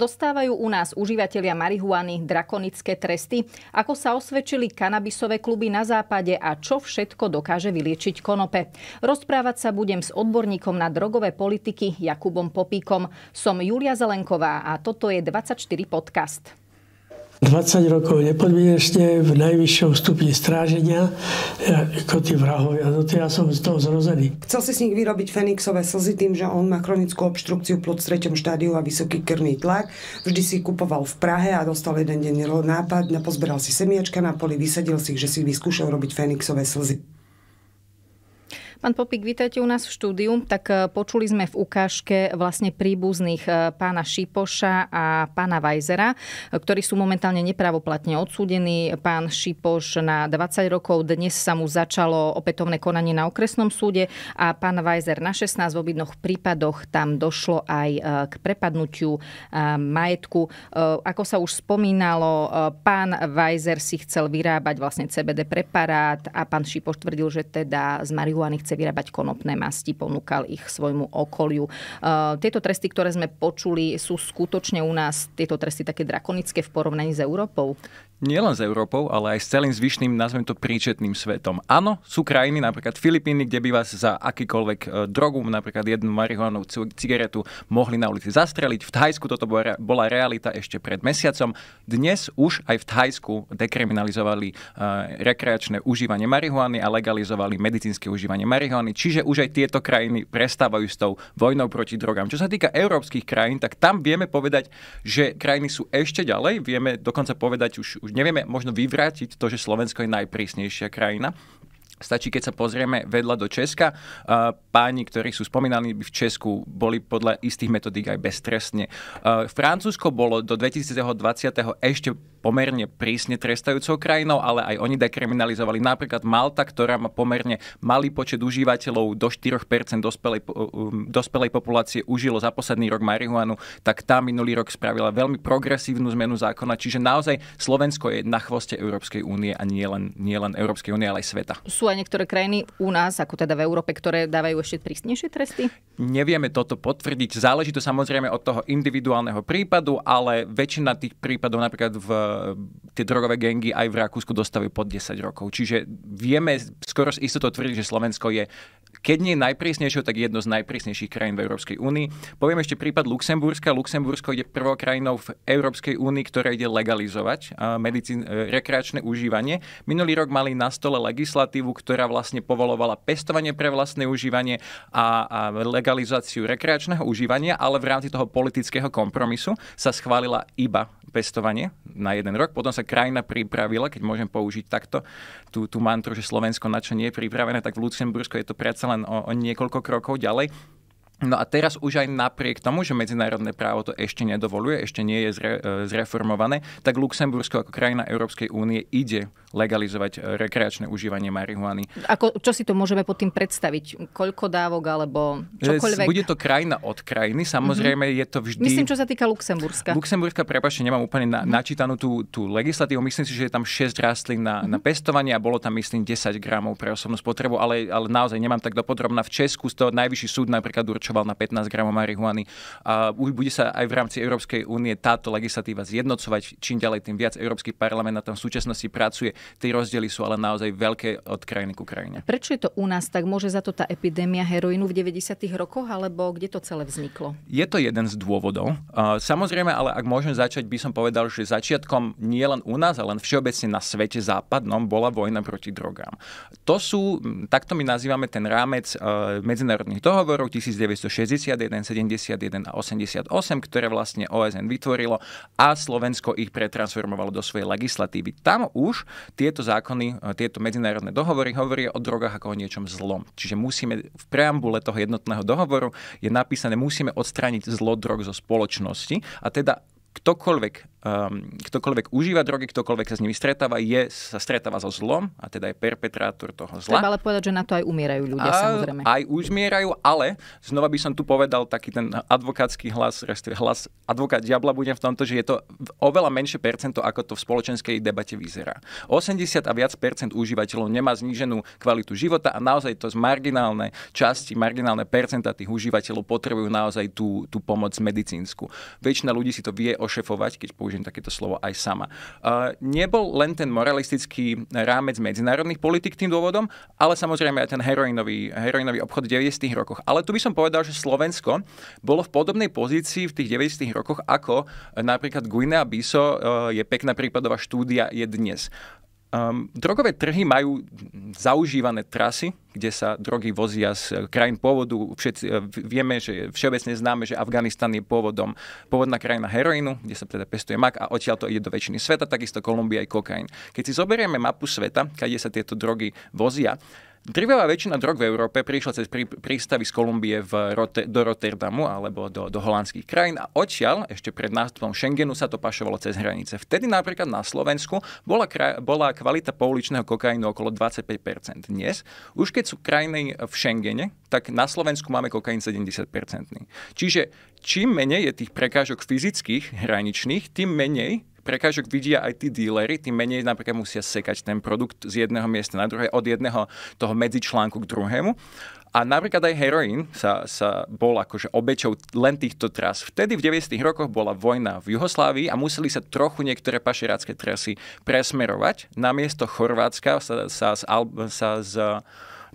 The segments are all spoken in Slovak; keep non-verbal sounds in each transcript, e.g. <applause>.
dostávajú u nás užívateľia marihuany drakonické tresty, ako sa osvedčili kanabisové kluby na západe a čo všetko dokáže vyliečiť konope. Rozprávať sa budem s odborníkom na drogové politiky Jakubom Popíkom. Som Julia Zelenková a toto je 24 podcast. 20 rokov nepodmienečne v najvyššom stupni stráženia e, ako tí vrahovia. No to ja som z toho zrozený. Chcel si s nich vyrobiť Fenixové slzy tým, že on má chronickú obštrukciu plod v treťom štádiu a vysoký krvný tlak. Vždy si kupoval v Prahe a dostal jeden deň nápad, napozberal si semiačka na poli, vysadil si ich, že si vyskúšal robiť Fenixové slzy. Pán Popík, vítajte u nás v štúdiu. Tak e, počuli sme v ukážke vlastne príbuzných e, pána Šipoša a pána Vajzera, e, ktorí sú momentálne nepravoplatne odsúdení. Pán Šipoš na 20 rokov, dnes sa mu začalo opätovné konanie na okresnom súde a pán Vajzer na 16 v obidnoch prípadoch tam došlo aj k prepadnutiu majetku. Ako sa už spomínalo, pán Vajzer si chcel vyrábať vlastne CBD preparát a pán Šipoš tvrdil, že teda z marihuany chce vyrábať konopné masti, ponúkal ich svojmu okoliu. E, tieto tresty, ktoré sme počuli, sú skutočne u nás tieto tresty také drakonické v porovnaní s Európou? nielen s Európou, ale aj s celým zvyšným, nazvem to, príčetným svetom. Áno, sú krajiny, napríklad Filipíny, kde by vás za akýkoľvek e, drogu, napríklad jednu marihuanovú cigaretu, mohli na ulici zastreliť. V Thajsku toto bola realita ešte pred mesiacom. Dnes už aj v Thajsku dekriminalizovali e, rekreačné užívanie marihuany a legalizovali medicínske užívanie marihuany, čiže už aj tieto krajiny prestávajú s tou vojnou proti drogám. Čo sa týka európskych krajín, tak tam vieme povedať, že krajiny sú ešte ďalej, vieme dokonca povedať už, už nevieme možno vyvrátiť to, že Slovensko je najprísnejšia krajina, Stačí, keď sa pozrieme vedľa do Česka. Páni, ktorí sú spomínaní v Česku, boli podľa istých metodík aj beztrestne. Francúzsko bolo do 2020. ešte pomerne prísne trestajúcou krajinou, ale aj oni dekriminalizovali napríklad Malta, ktorá má pomerne malý počet užívateľov, do 4% dospelej, dospelej populácie užilo za posledný rok marihuanu, tak tá minulý rok spravila veľmi progresívnu zmenu zákona, čiže naozaj Slovensko je na chvoste Európskej únie a nie len, nie len Európskej únie, ale aj sveta. Sú aj niektoré krajiny u nás, ako teda v Európe, ktoré dávajú ešte prísnejšie tresty? Nevieme toto potvrdiť. Záleží to samozrejme od toho individuálneho prípadu, ale väčšina tých prípadov napríklad v E, tie drogové gengy aj v Rakúsku dostavujú pod 10 rokov. Čiže vieme skoro s istotou tvrdiť, že Slovensko je keď nie najprísnejšou, tak jedno z najprísnejších krajín v Európskej únii. Poviem ešte prípad Luxemburska. Luxembursko je prvou krajinou v Európskej únii, ktorá ide legalizovať medicín, e, rekreačné užívanie. Minulý rok mali na stole legislatívu, ktorá vlastne povolovala pestovanie pre vlastné užívanie a, a legalizáciu rekreačného užívania, ale v rámci toho politického kompromisu sa schválila iba pestovanie na jeden rok. Potom sa krajina pripravila, keď môžem použiť takto tú, tú mantru, že Slovensko na čo nie je pripravené, tak v Luxembursku je to predsa len o, o niekoľko krokov ďalej. No a teraz už aj napriek tomu, že medzinárodné právo to ešte nedovoluje, ešte nie je zre, e, zreformované, tak Luxembursko ako krajina Európskej únie ide legalizovať e, rekreačné užívanie marihuany. Ako, čo si to môžeme pod tým predstaviť? Koľko dávok alebo e, čokoľvek? Bude to krajina od krajiny, samozrejme mm-hmm. je to vždy... Myslím, čo sa týka Luxemburska. Luxemburska, prepašte, nemám úplne na, mm-hmm. načítanú tú, tú legislatívu. Myslím si, že je tam 6 rastlín na, mm-hmm. na mhm. pestovanie a bolo tam, myslím, 10 gramov pre osobnú spotrebu, ale, ale naozaj nemám tak dopodrobná. V Česku z toho najvyšší súd napríklad určil pokračoval na 15 gramov marihuany. A bude sa aj v rámci Európskej únie táto legislatíva zjednocovať, čím ďalej, tým viac Európsky parlament na tom v súčasnosti pracuje. Tie rozdiely sú ale naozaj veľké od krajiny ku krajine. Prečo je to u nás tak? Môže za to tá epidémia heroínu v 90. rokoch, alebo kde to celé vzniklo? Je to jeden z dôvodov. Samozrejme, ale ak môžem začať, by som povedal, že začiatkom nie len u nás, ale len všeobecne na svete západnom bola vojna proti drogám. To sú, takto my nazývame ten rámec e, medzinárodných dohovorov 19 1961, 71 a 88, ktoré vlastne OSN vytvorilo a Slovensko ich pretransformovalo do svojej legislatívy. Tam už tieto zákony, e, tieto medzinárodné dohovory hovoria o drogách ako o niečom zlom. Čiže musíme v preambule toho jednotného dohovoru je napísané, musíme odstrániť zlo drog zo spoločnosti a teda ktokoľvek um, ktokoľvek užíva drogy, ktokoľvek sa s nimi stretáva, je, sa stretáva so zlom a teda je perpetrátor toho zla. Treba ale povedať, že na to aj umierajú ľudia, a, samozrejme. Aj umierajú, ale znova by som tu povedal taký ten advokátsky hlas, hlas advokát diabla budem v tomto, že je to oveľa menšie percento, ako to v spoločenskej debate vyzerá. 80 a viac percent užívateľov nemá zníženú kvalitu života a naozaj to z marginálne časti, marginálne percenta tých užívateľov potrebujú naozaj tú, tú pomoc medicínsku. Väčšina ľudí si to vie ošefovať, keď použijem takéto slovo aj sama. Eh, nebol len ten moralistický rámec medzinárodných politik tým dôvodom, ale samozrejme aj ten heroinový, heroinový obchod v 90. rokoch. Ale tu by som povedal, že Slovensko bolo v podobnej pozícii v tých 90. rokoch, ako eh, napríklad Guinea Biso eh, je pekná prípadová štúdia je dnes. Um, drogové trhy majú zaužívané trasy, kde sa drogy vozia z eh, krajín pôvodu. Všetci eh, vieme, že všeobecne známe, že Afganistan je pôvodom pôvodná krajina heroínu, kde sa teda pestuje mak a odtiaľ to ide do väčšiny sveta, takisto Kolumbia aj kokain. Keď si zoberieme mapu sveta, kde sa tieto drogy vozia, Drvivá väčšina drog v Európe prišla cez prí, prístavy z Kolumbie v Rote, do Rotterdamu alebo do, do holandských krajín a odtiaľ ešte pred nástupom Schengenu sa to pašovalo cez hranice. Vtedy napríklad na Slovensku bola, kraj, bola kvalita pouličného kokainu okolo 25%. Dnes, už keď sú krajiny v Schengene, tak na Slovensku máme kokain 70%. Čiže čím menej je tých prekážok fyzických, hraničných, tým menej prekážok vidia aj tí dílery, tým menej napríklad musia sekať ten produkt z jedného miesta na druhé, od jedného toho medzičlánku k druhému. A napríklad aj heroín sa, sa bol akože obečou len týchto tras. Vtedy v 90. rokoch bola vojna v Juhoslávii a museli sa trochu niektoré pašerácké trasy presmerovať. Na miesto Chorvátska sa, sa, z, sa z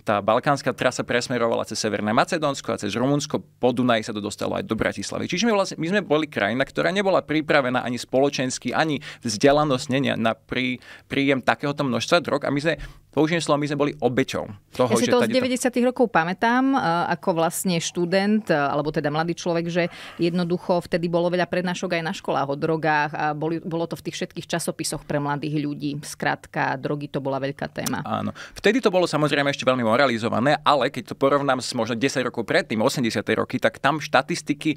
tá balkánska trasa presmerovala cez Severné Macedónsko a cez Rumunsko, po Dunaji sa to dostalo aj do Bratislavy. Čiže my, vlastne, my sme boli krajina, ktorá nebola pripravená ani spoločensky, ani vzdelanostne na prí, príjem takéhoto množstva drog a my sme, použijem slovo, my sme boli obeťou toho, ja si to z 90. To... rokov pamätám, e, ako vlastne študent, e, alebo teda mladý človek, že jednoducho vtedy bolo veľa prednášok aj na školách o drogách a boli, bolo to v tých všetkých časopisoch pre mladých ľudí. Skrátka, drogy to bola veľká téma. Áno. Vtedy to bolo samozrejme ešte veľmi realizované, ale keď to porovnám s možno 10 rokov predtým, 80. roky, tak tam štatistiky e,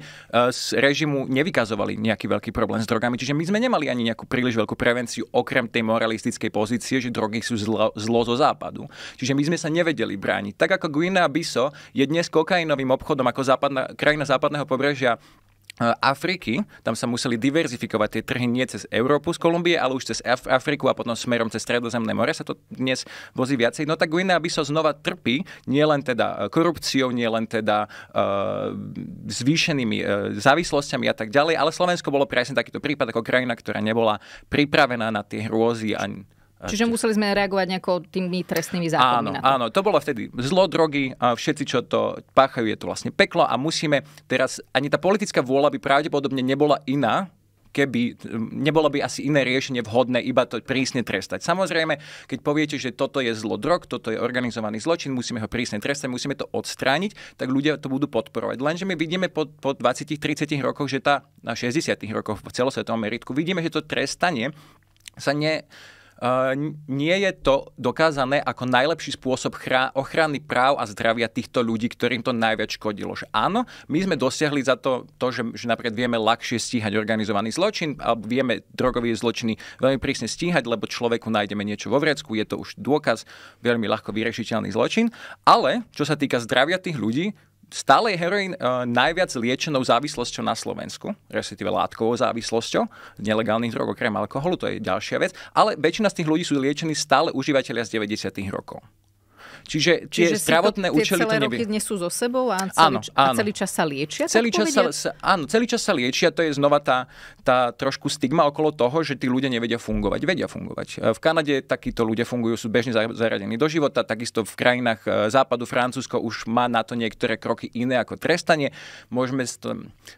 z režimu nevykazovali nejaký veľký problém s drogami. Čiže my sme nemali ani nejakú príliš veľkú prevenciu, okrem tej moralistickej pozície, že drogy sú zlo, zlo zo západu. Čiže my sme sa nevedeli brániť. Tak ako Guinea Biso je dnes kokainovým obchodom ako západná, krajina západného pobrežia Eh, Afriky, tam sa museli diverzifikovať tie trhy nie cez Európu z Kolumbie, ale už cez Af- Afriku a potom smerom cez Stredozemné more sa to dnes vozí viacej. No tak Guinea by sa znova trpí nielen teda eh, korupciou, nielen teda uh, zvýšenými uh, závislosťami a tak ďalej, ale Slovensko bolo presne takýto prípad ako krajina, ktorá nebola pripravená na tie hrôzy a Čiže museli sme reagovať nejako tými trestnými zákonmi. Áno, na to. áno, to bolo vtedy zlo, drogy, a všetci, čo to páchajú, je to vlastne peklo a musíme teraz, ani tá politická vôľa by pravdepodobne nebola iná, keby nebolo by asi iné riešenie vhodné iba to prísne trestať. Samozrejme, keď poviete, že toto je zlo drog, toto je organizovaný zločin, musíme ho prísne trestať, musíme to odstrániť, tak ľudia to budú podporovať. Lenže my vidíme po, po 20-30 rokoch, že tá na 60 rokoch v celosvetovom meritku vidíme, že to trestanie sa ne, nie je to dokázané ako najlepší spôsob ochrany práv a zdravia týchto ľudí, ktorým to najviac škodilo. Že áno, my sme dosiahli za to, to že, že napríklad vieme ľahšie stíhať organizovaný zločin, a vieme drogové zločiny veľmi prísne stíhať, lebo človeku nájdeme niečo vo vrecku, je to už dôkaz, veľmi ľahko vyrešiteľný zločin. Ale čo sa týka zdravia tých ľudí, stále je heroín uh, najviac liečenou závislosťou na Slovensku, respektíve látkovou závislosťou nelegálnych drog okrem alkoholu, to je ďalšia vec, ale väčšina z tých ľudí sú liečení stále užívateľia z 90. rokov. Čiže tie Čiže zdravotné to, účely... Tie celé to neby... roky nesú so sebou a celý, áno, áno. a celý čas sa liečia? Celý čas sa, áno, celý čas sa liečia. To je znova tá, tá trošku stigma okolo toho, že tí ľudia nevedia fungovať. Vedia fungovať. E, v Kanade takíto ľudia fungujú, sú bežne zaradení do života. Takisto v krajinách e, západu Francúzsko už má na to niektoré kroky iné ako trestanie. Môžeme,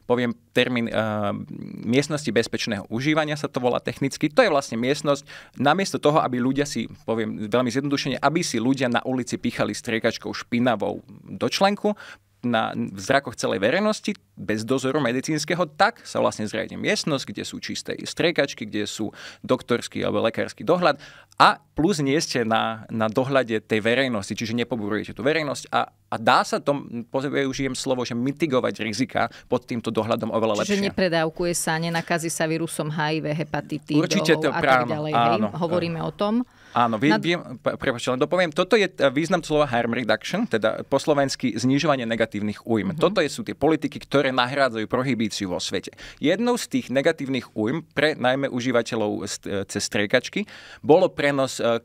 poviem termín uh, miestnosti bezpečného užívania sa to volá technicky. To je vlastne miestnosť, namiesto toho, aby ľudia si, poviem veľmi zjednodušene, aby si ľudia na ulici pichali striekačkou špinavou do členku, na, v zrakoch celej verejnosti bez dozoru medicínskeho, tak sa vlastne zriadne miestnosť, kde sú čisté striekačky, kde sú doktorský alebo lekársky dohľad a plus nie ste na, na dohľade tej verejnosti, čiže nepoburujete tú verejnosť a a dá sa to, použijem slovo, že mitigovať rizika pod týmto dohľadom oveľa Čiže lepšie. Čiže nepredávkuje sa, nenakazí sa vírusom HIV, hepatitídou Určite to práv, a tak ďalej. Áno, hej? Hovoríme áno. o tom. Áno, Nad... viem prepáč, len dopoviem, toto je e, význam slova harm reduction, teda po slovensky znižovanie negatívnych újm. Mm-hmm. Toto sú tie politiky, ktoré nahrádzajú prohibíciu vo svete. Jednou z tých negatívnych újm pre najmä užívateľov e, cez striekačky bolo prenos e,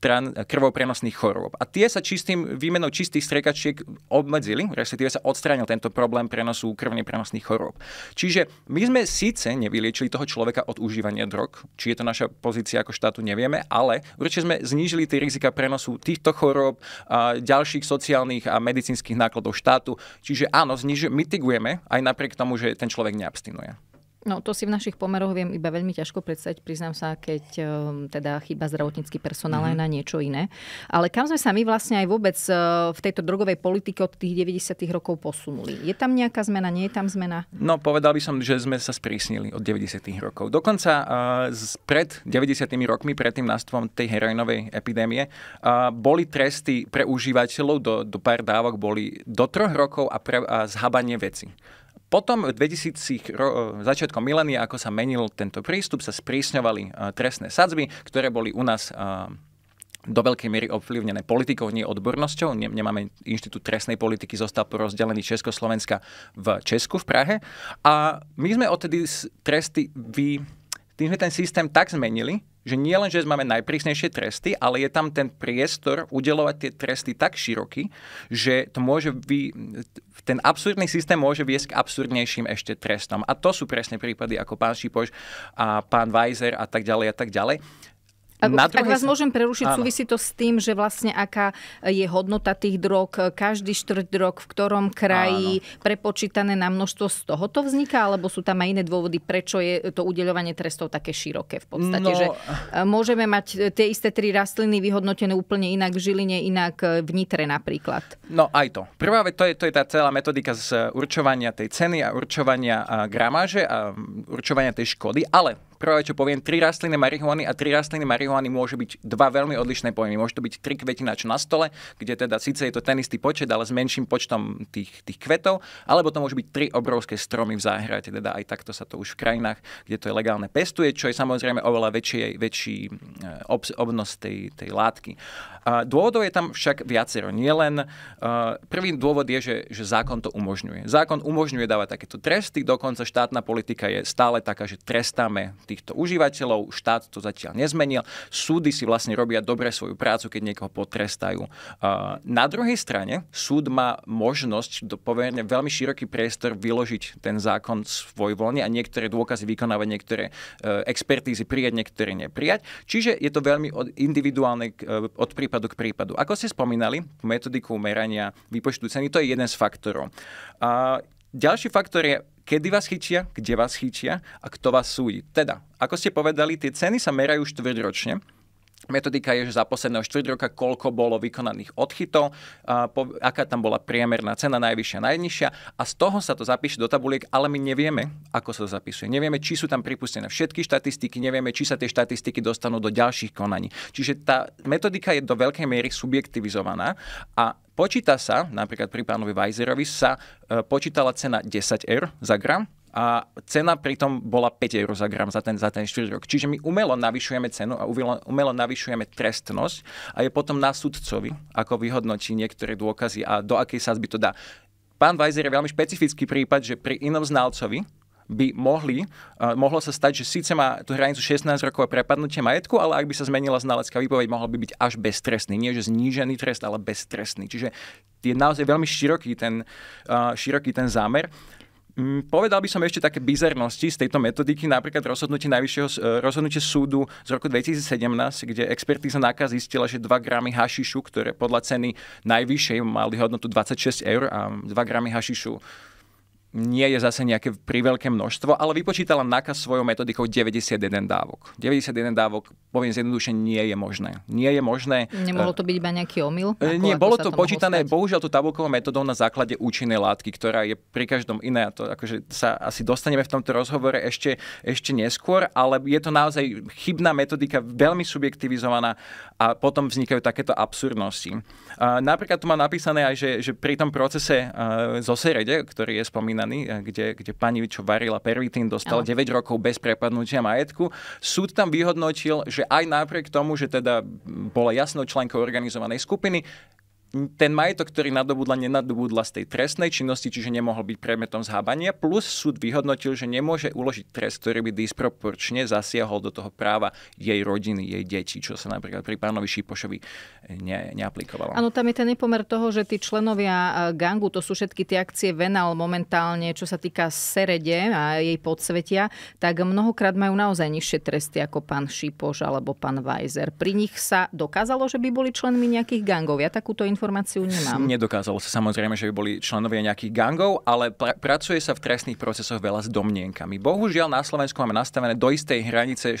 tran, krvoprenosných chorôb. A tie sa čistým, výmenou čistých striekačiek obmedzili, respektíve sa odstránil tento problém prenosu krvne prenosných chorôb. Čiže my sme síce nevyliečili toho človeka od užívania drog, či je to naša pozícia ako štátu, nevieme, ale určite sme znížili tie rizika prenosu týchto chorôb, a ďalších sociálnych a medicínskych nákladov štátu. Čiže áno, zniž, mitigujeme aj napriek tomu, že ten človek neabstinuje. No to si v našich pomeroch viem iba veľmi ťažko predstaviť, priznám sa, keď um, teda chýba zdravotnícky personál mm-hmm. aj na niečo iné. Ale kam sme sa my vlastne aj vôbec uh, v tejto drogovej politike od tých 90. rokov posunuli? Je tam nejaká zmena, nie je tam zmena? No povedal by som, že sme sa sprísnili od 90. rokov. Dokonca uh, pred 90. rokmi, pred tým nástvom tej heroinovej epidémie, uh, boli tresty pre užívateľov do, do pár dávok boli do troch rokov a, pre, a zhabanie veci. Potom v 2000 ro- eh, začiatkom milénia, ako sa menil tento prístup, sa sprísňovali eh, trestné sadzby, ktoré boli u nás eh, do veľkej miery ovplyvnené politikou, nie odbornosťou. Nemáme inštitút trestnej politiky, zostal porozdelený Československa v Česku, v Prahe. A my sme odtedy tresty vy... Tým sme ten systém tak zmenili, že nie len, že máme najprísnejšie tresty, ale je tam ten priestor udelovať tie tresty tak široký, že to môže vy, ten absurdný systém môže viesť k absurdnejším ešte trestom. A to sú presne prípady ako pán Šipoš a pán Weiser a tak ďalej a tak ďalej. Na na ak vás môžem prerušiť, Áno. súvisí to s tým, že vlastne aká je hodnota tých drog, každý štvrť drog, v ktorom kraji, Áno. prepočítané na množstvo, z to vzniká, alebo sú tam aj iné dôvody, prečo je to udeľovanie trestov také široké v podstate, no... že e, môžeme mať tie isté tri rastliny vyhodnotené úplne inak v Žiline, inak e, v Nitre napríklad. No aj to. Prvá vec, to je, to je tá celá metodika z určovania tej ceny a určovania gramáže a určovania tej škody, ale prvé, čo poviem, tri rastliny marihuany a tri rastliny marihuany môže byť dva veľmi odlišné pojmy. Môže to byť tri kvetinač na stole, kde teda síce je to ten istý počet, ale s menším počtom tých, tých kvetov, alebo to môže byť tri obrovské stromy v záhrade. Teda aj takto sa to už v krajinách, kde to je legálne, pestuje, čo je samozrejme oveľa väčší, väčší eh, obnos tej, tej látky. Dôvodov je tam však viacero. Nie len, e, prvý dôvod je, že, že zákon to umožňuje. Zákon umožňuje dávať takéto tresty, dokonca štátna politika je stále taká, že trestáme týchto užívateľov, štát to zatiaľ nezmenil, súdy si vlastne robia dobre svoju prácu, keď niekoho potrestajú. E, na druhej strane súd má možnosť, poverne veľmi široký priestor vyložiť ten zákon svoj voľne a niektoré dôkazy vykonávať, niektoré e, expertízy prijať, niektoré neprijať. Čiže je to veľmi od individuálne od prípadu prípadu k prípadu. Ako ste spomínali, metodiku merania výpočtu ceny, to je jeden z faktorov. A ďalší faktor je kedy vás chyčia, kde vás chyčia a kto vás súdi. Teda, ako ste povedali, tie ceny sa merajú štvrťročne. Metodika je, že za posledného 4 roka koľko bolo vykonaných odchytov, aká tam bola priemerná cena, najvyššia, najnižšia a z toho sa to zapíše do tabuliek, ale my nevieme, ako sa to zapisuje. Nevieme, či sú tam pripustené všetky štatistiky, nevieme, či sa tie štatistiky dostanú do ďalších konaní. Čiže tá metodika je do veľkej miery subjektivizovaná a počíta sa, napríklad pri pánovi Weiserovi sa e, počítala cena 10 eur za gram, a cena pritom bola 5 eur za gram za ten, za ten 4 rok. Čiže my umelo navyšujeme cenu a umelo, umelo navyšujeme trestnosť a je potom na sudcovi, ako vyhodnotí niektoré dôkazy a do akej sázby to dá. Pán Weiser je veľmi špecifický prípad, že pri inom znalcovi by mohli, uh, mohlo sa stať, že síce má tú hranicu 16 rokov a prepadnutie majetku, ale ak by sa zmenila znalecká výpoveď, mohol by byť až beztrestný. Nie, že znížený trest, ale beztrestný. Čiže je naozaj veľmi široký ten, uh, široký ten zámer. Mm, povedal by som ešte také bizarnosti z tejto metodiky, napríklad rozhodnutie najvyššieho e, rozhodnutie súdu z roku 2017, kde expertíza nákaz zistila, že 2 gramy hašišu, ktoré podľa ceny najvyššej mali hodnotu 26 eur a 2 gramy hašišu nie je zase nejaké priveľké množstvo, ale vypočítala NAKA svojou metodikou 91 dávok. 91 dávok, poviem zjednoduše, nie je možné. Nie je možné. Nemohlo e, to byť iba nejaký omyl? E, nie, ako bolo to počítané, bohužiaľ, tú tabulkovou metodou na základe účinnej látky, ktorá je pri každom iné. A to akože sa asi dostaneme v tomto rozhovore ešte, ešte neskôr, ale je to naozaj chybná metodika, veľmi subjektivizovaná a potom vznikajú takéto absurdnosti. napríklad tu má napísané aj, že, že pri tom procese zo Serede, ktorý je spomínaný, kde, kde pani, čo varila pervitín, dostala 9 rokov bez prepadnutia majetku, súd tam vyhodnotil, že aj napriek tomu, že teda bola jasnou členkou organizovanej skupiny, ten majetok, ktorý nadobudla, nenadobudla z tej trestnej činnosti, čiže nemohol byť predmetom zhábania, plus súd vyhodnotil, že nemôže uložiť trest, ktorý by disproporčne zasiahol do toho práva jej rodiny, jej detí, čo sa napríklad pri pánovi Šípošovi eh, ne, neaplikovalo. Áno, tam je ten nepomer toho, že tí členovia eh, gangu, to sú všetky tie akcie Venal momentálne, čo sa týka Serede a jej podsvetia, tak mnohokrát majú naozaj nižšie tresty ako pán Šípoš alebo pán Weiser. Pri nich sa dokázalo, že by boli členmi nejakých gangov. Ja takúto informáciu nemám. Nedokázalo sa samozrejme, že by boli členovia nejakých gangov, ale pra- pracuje sa v trestných procesoch veľa s domnienkami. Bohužiaľ na Slovensku máme nastavené do istej hranice.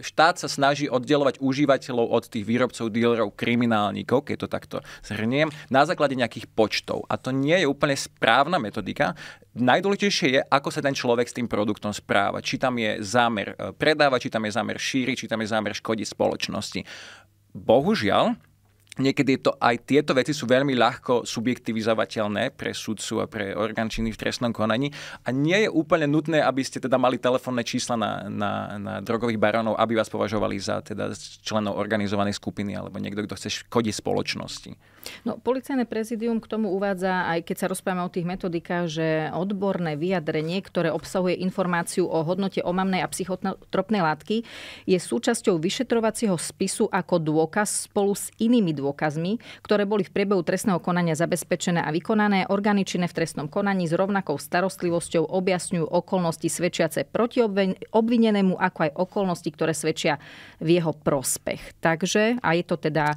Štát sa snaží oddelovať užívateľov od tých výrobcov, dílerov, kriminálnikov, keď to takto zhrniem, na základe nejakých počtov. A to nie je úplne správna metodika. Najdôležitejšie je, ako sa ten človek s tým produktom správa. Či tam je zámer e, predávať, či tam je zámer šíriť, či tam je zámer škodiť spoločnosti. Bohužiaľ, niekedy to aj tieto veci sú veľmi ľahko subjektivizovateľné pre sudcu a pre orgán činný v trestnom konaní a nie je úplne nutné, aby ste teda mali telefónne čísla na, na, na drogových barónov, aby vás považovali za teda členov organizovanej skupiny alebo niekto, kto chce škodiť spoločnosti. No, policajné prezidium k tomu uvádza, aj keď sa rozprávame o tých metodikách, že odborné vyjadrenie, ktoré obsahuje informáciu o hodnote omamnej a psychotropnej látky, je súčasťou vyšetrovacieho spisu ako dôkaz spolu s inými dôkazmi, ktoré boli v priebehu trestného konania zabezpečené a vykonané. Orgány v trestnom konaní s rovnakou starostlivosťou objasňujú okolnosti svedčiace proti obvinenému, ako aj okolnosti, ktoré svedčia v jeho prospech. Takže, a je to teda e,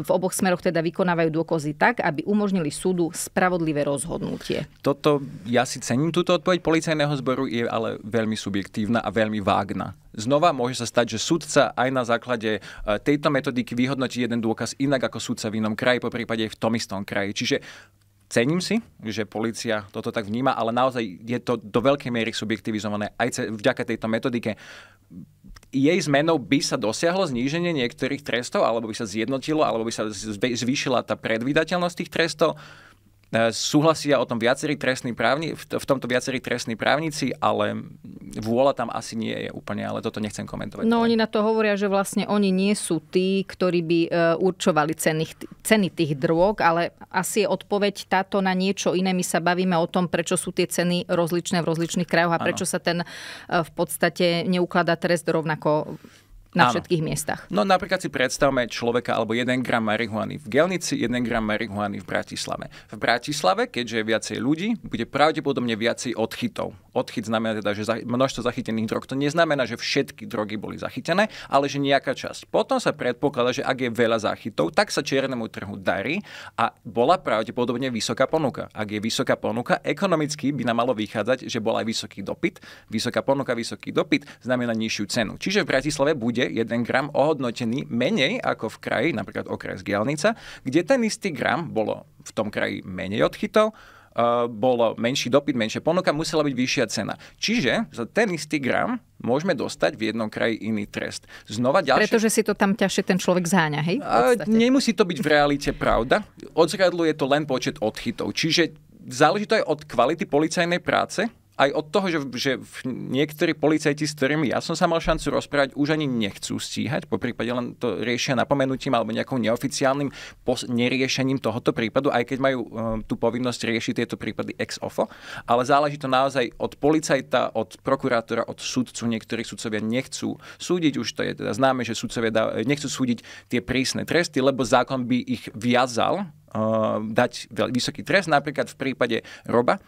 v oboch smeroch prípadoch teda vykonávajú dôkazy tak, aby umožnili súdu spravodlivé rozhodnutie. Toto, ja si cením túto odpoveď policajného zboru, je ale veľmi subjektívna a veľmi vágna. Znova môže sa stať, že súdca aj na základe e, tejto metodiky vyhodnotí jeden dôkaz inak ako súdca v inom kraji, po prípade aj v tom istom kraji. Čiže Cením si, že policia toto tak vníma, ale naozaj je to do veľkej miery subjektivizované aj vďaka tejto metodike jej zmenou by sa dosiahlo zníženie niektorých trestov, alebo by sa zjednotilo, alebo by sa zvýšila tá predvydateľnosť tých trestov. E, Súhlasia o tom viacerí trestní právni, v tomto viacerí trestní právnici, ale vôľa tam asi nie je úplne, ale toto nechcem komentovať. No oni na to hovoria, že vlastne oni nie sú tí, ktorí by e, určovali ceny, ceny tých drog, ale asi je odpoveď táto na niečo iné. My sa bavíme o tom, prečo sú tie ceny rozličné v rozličných krajoch a prečo ano. sa ten e, v podstate neukladá trest rovnako na Áno. všetkých miestach. No napríklad si predstavme človeka alebo 1 gram marihuany v Gelnici, 1 gram marihuany v Bratislave. V Bratislave, keďže je viacej ľudí, bude pravdepodobne viacej odchytov Odchyt znamená teda, že množstvo zachytených drog. To neznamená, že všetky drogy boli zachytené, ale že nejaká časť. Potom sa predpokladá, že ak je veľa záchytov, tak sa čiernemu trhu darí a bola pravdepodobne vysoká ponuka. Ak je vysoká ponuka, ekonomicky by nám malo vychádzať, že bol aj vysoký dopyt. Vysoká ponuka, vysoký dopyt znamená nižšiu cenu. Čiže v Bratislave bude 1 gram ohodnotený menej ako v kraji, napríklad okres Gialnica, kde ten istý gram bolo v tom kraji menej odchytov, Eh, bolo menší dopyt, menšia ponuka, musela byť vyššia cena. Čiže za ten istý gram môžeme dostať v jednom kraji iný trest. Znova ďalšie... Pretože si to tam ťažšie ten človek zháňa, hej? A nemusí to byť v realite pravda. Odzradluje to len počet odchytov. Čiže záleží to aj od kvality policajnej práce, aj od toho, že, že niektorí policajti, s ktorými ja som sa mal šancu rozprávať, už ani nechcú stíhať, po prípade len to riešia napomenutím alebo nejakým neoficiálnym pos- neriešením tohoto prípadu, aj keď majú um, tú povinnosť riešiť tieto prípady ex ofo, ale záleží to naozaj od policajta, od prokurátora, od súdcu. Niektorí sudcovia nechcú súdiť, už to je teda známe, že sudcovia dá, nechcú súdiť tie prísne tresty, lebo zákon by ich viazal e, dať vysoký trest, napríklad v prípade Roba,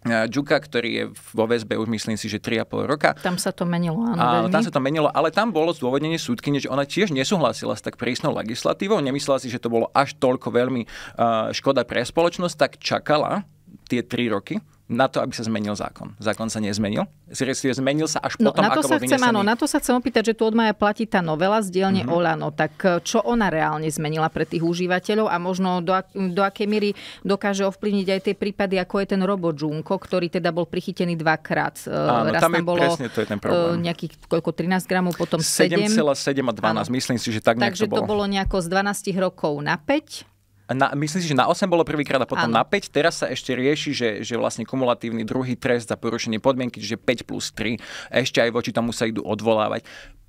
E, Džuka, ktorý je vo väzbe už myslím si, že 3,5 roka. Tam sa to menilo, áno. veľmi. tam sa to menilo, ale tam bolo zdôvodnenie súdkyne, že ona tiež nesúhlasila s tak prísnou legislatívou, nemyslela si, že to bolo až toľko veľmi e, škoda pre spoločnosť, tak čakala tie 3 roky na to, aby sa zmenil zákon. Zákon sa nezmenil. Zmenil sa až no, potom, na to ako sa bol chcem, áno, na to sa chcem opýtať, že tu od maja platí tá novela z dielne mm-hmm. Olano. Tak eh, čo ona reálne zmenila pre tých užívateľov a možno do, do akej miery dokáže ovplyvniť aj tie prípady, ako je ten robot Junko, ktorý teda bol prichytený dvakrát. Eh, áno, Raz tam, tam bolo presne, to je ten eh, problém. nejakých koľko, 13 gramov, potom 7,7 a 12. Áno. Myslím si, že tak Takže to bolo. to bolo nejako z 12 rokov na 5 na, myslím si, že na 8 bolo prvýkrát a potom ano. na 5. Teraz sa ešte rieši, že, že vlastne kumulatívny druhý trest za porušenie podmienky, čiže 5 plus 3. Ešte aj voči tomu sa idú odvolávať.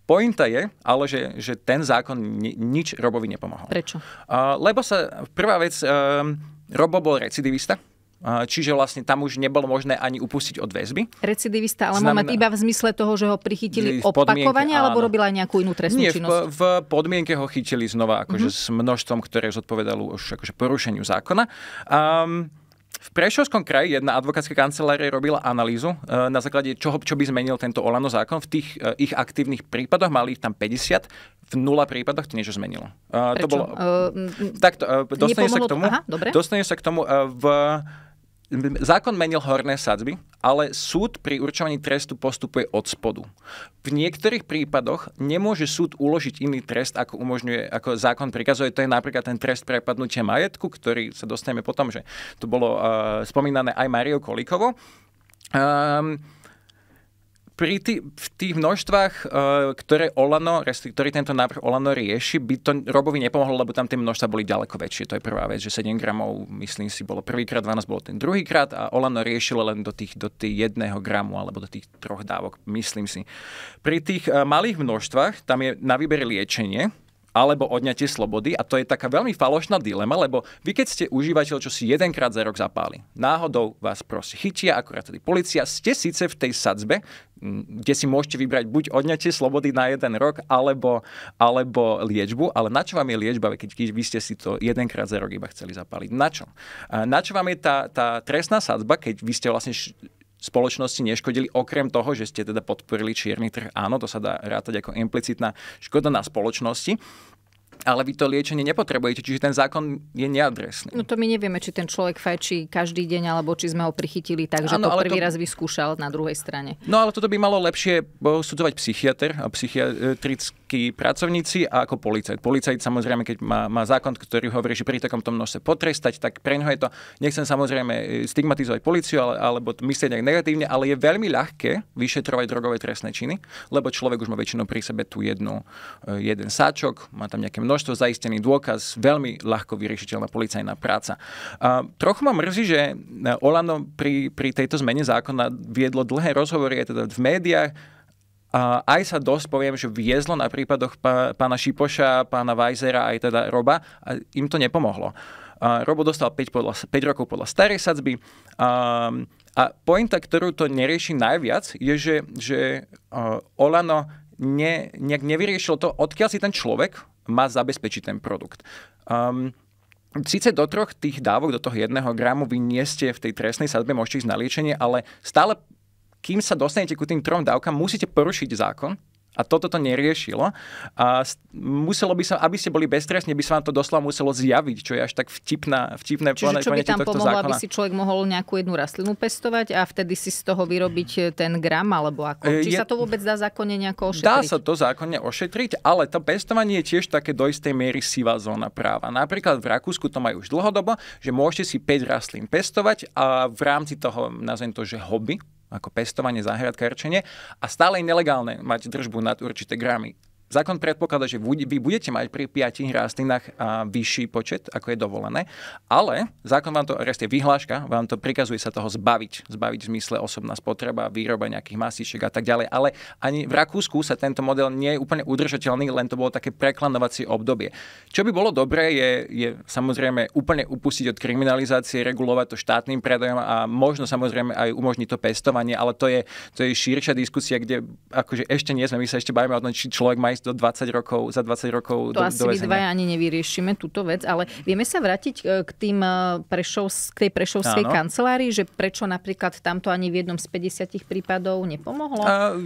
Pointa je, ale že, že ten zákon ni, nič Robovi nepomohol. Prečo? Uh, lebo sa, prvá vec, uh, Robo bol recidivista, Čiže vlastne tam už nebolo možné ani upustiť od väzby. Recidivista, ale Znamená... moment iba v zmysle toho, že ho prichytili opakovane, alebo robila aj nejakú inú trestnú Nie, činnosť? V, v podmienke ho chytili znova, akože mm-hmm. s množstvom, ktoré zodpovedalo už akože porušeniu zákona. Um, v Prešovskom kraji jedna advokátska kancelária robila analýzu, e, na základe čoho, čo by zmenil tento Olano zákon. V tých e, ich aktívnych prípadoch mali ich tam 50, v nula prípadoch to niečo zmenilo. E, Prečo? To bolo... Uh, takto, dostane sa k tomu, Aha, dobre. dostane sa k tomu v zákon menil horné sadzby, ale súd pri určovaní trestu postupuje od spodu. V niektorých prípadoch nemôže súd uložiť iný trest, ako umožňuje, ako zákon prikazuje. To je napríklad ten trest prepadnutia majetku, ktorý sa dostaneme potom, že tu bolo uh, spomínané aj Mario Kolikovo. Um, ehm, pri tý, v tých množstvách, eh, ktoré Olano, ktorý tento návrh Olano rieši, by to Robovi nepomohlo, lebo tam tie množstva boli ďaleko väčšie. To je prvá vec, že 7 gramov, myslím si, bolo prvýkrát, 12 bolo ten druhýkrát a Olano riešilo len do tých, do tých jedného gramu alebo do tých troch dávok, myslím si. Pri tých eh, malých množstvách tam je na výber liečenie, alebo odňatie slobody. A to je taká veľmi falošná dilema, lebo vy keď ste užívateľ, čo si jedenkrát za rok zapáli, náhodou vás proste chytia, akorát tedy policia, ste síce v tej sadzbe, kde si môžete vybrať buď odňatie slobody na jeden rok, alebo, alebo liečbu, ale na čo vám je liečba, keď vy ste si to jedenkrát za rok iba chceli zapáliť? Na čo? Na čo vám je tá, tá trestná sadzba, keď vy ste vlastne spoločnosti neškodili, okrem toho, že ste teda podporili čierny trh. Áno, to sa dá rátať ako implicitná škoda na spoločnosti ale vy to liečenie nepotrebujete, čiže ten zákon je neadresný. No to my nevieme, či ten človek fajčí každý deň, alebo či sme ho prichytili tak, že ano, to prvý to... raz vyskúšal na druhej strane. No ale toto by malo lepšie posudzovať psychiatr a psychiatrický politickí pracovníci a ako policajt. Policajt samozrejme, keď má, má zákon, ktorý hovorí, že pri takomto množstve potrestať, tak pre je to, nechcem samozrejme e, stigmatizovať policiu ale, alebo myslieť nejak negatívne, ale je veľmi ľahké vyšetrovať drogové trestné činy, lebo človek už má väčšinou pri sebe tu. jednu, e, jeden sáčok, má tam nejaké množstvo, zaistený dôkaz, veľmi ľahko vyriešiteľná policajná práca. A trochu ma mrzí, že e, Olano pri, pri tejto zmene zákona viedlo dlhé rozhovory aj teda v médiách, a aj sa dosť, poviem, že viezlo na prípadoch pána Šipoša, pána Vajzera aj teda Roba a im to nepomohlo. A Robo dostal 5, podľa, 5 rokov podľa starej sadzby a, a pointa, ktorú to nerieši najviac, je, že, že uh, Olano ne, nejak nevyriešilo to, odkiaľ si ten človek má zabezpečiť ten produkt. Um, Sice do troch tých dávok, do toho jedného gramu vy nie ste v tej trestnej sadbe, môžete ísť na liečenie, ale stále kým sa dostanete ku tým trom dávkam, musíte porušiť zákon, a toto to neriešilo. A muselo by sa, aby ste boli beztresne, by sa vám to doslova muselo zjaviť, čo je až tak vtipná, vtipné Čiže čo by tam pomohlo, zákona. aby si človek mohol nejakú jednu rastlinu pestovať a vtedy si z toho vyrobiť e, ten gram, alebo ako? E, Či je, sa to vôbec dá zákonne nejako ošetriť? Dá sa to zákonne ošetriť, ale to pestovanie je tiež také do istej miery sivá zóna práva. Napríklad v Rakúsku to majú už dlhodobo, že môžete si 5 rastlín pestovať a v rámci toho, nazvem to, že hobby, ako pestovanie, záhradkárčenie a stále je nelegálne mať držbu nad určité gramy. Zákon predpokladá, že vy budete mať pri piatich rastlinách vyšší počet, ako je dovolené, ale zákon vám to, restie vyhláška, vám to prikazuje sa toho zbaviť. Zbaviť v zmysle osobná spotreba, výroba nejakých masíček a tak ďalej. Ale ani v Rakúsku sa tento model nie je úplne udržateľný, len to bolo také preklanovacie obdobie. Čo by bolo dobré, je, je samozrejme úplne upustiť od kriminalizácie, regulovať to štátnym predajom a možno samozrejme aj umožniť to pestovanie, ale to je, to je širšia diskusia, kde akože ešte nie sme, my sa ešte bavíme o tom, či človek má do 20 rokov, za 20 rokov to do, asi do väzenia. ani nevyriešime túto vec, ale vieme sa vrátiť e, k, tým e, prešovs- k tej prešovskej Áno. kancelárii, že prečo napríklad tamto ani v jednom z 50 prípadov nepomohlo? A,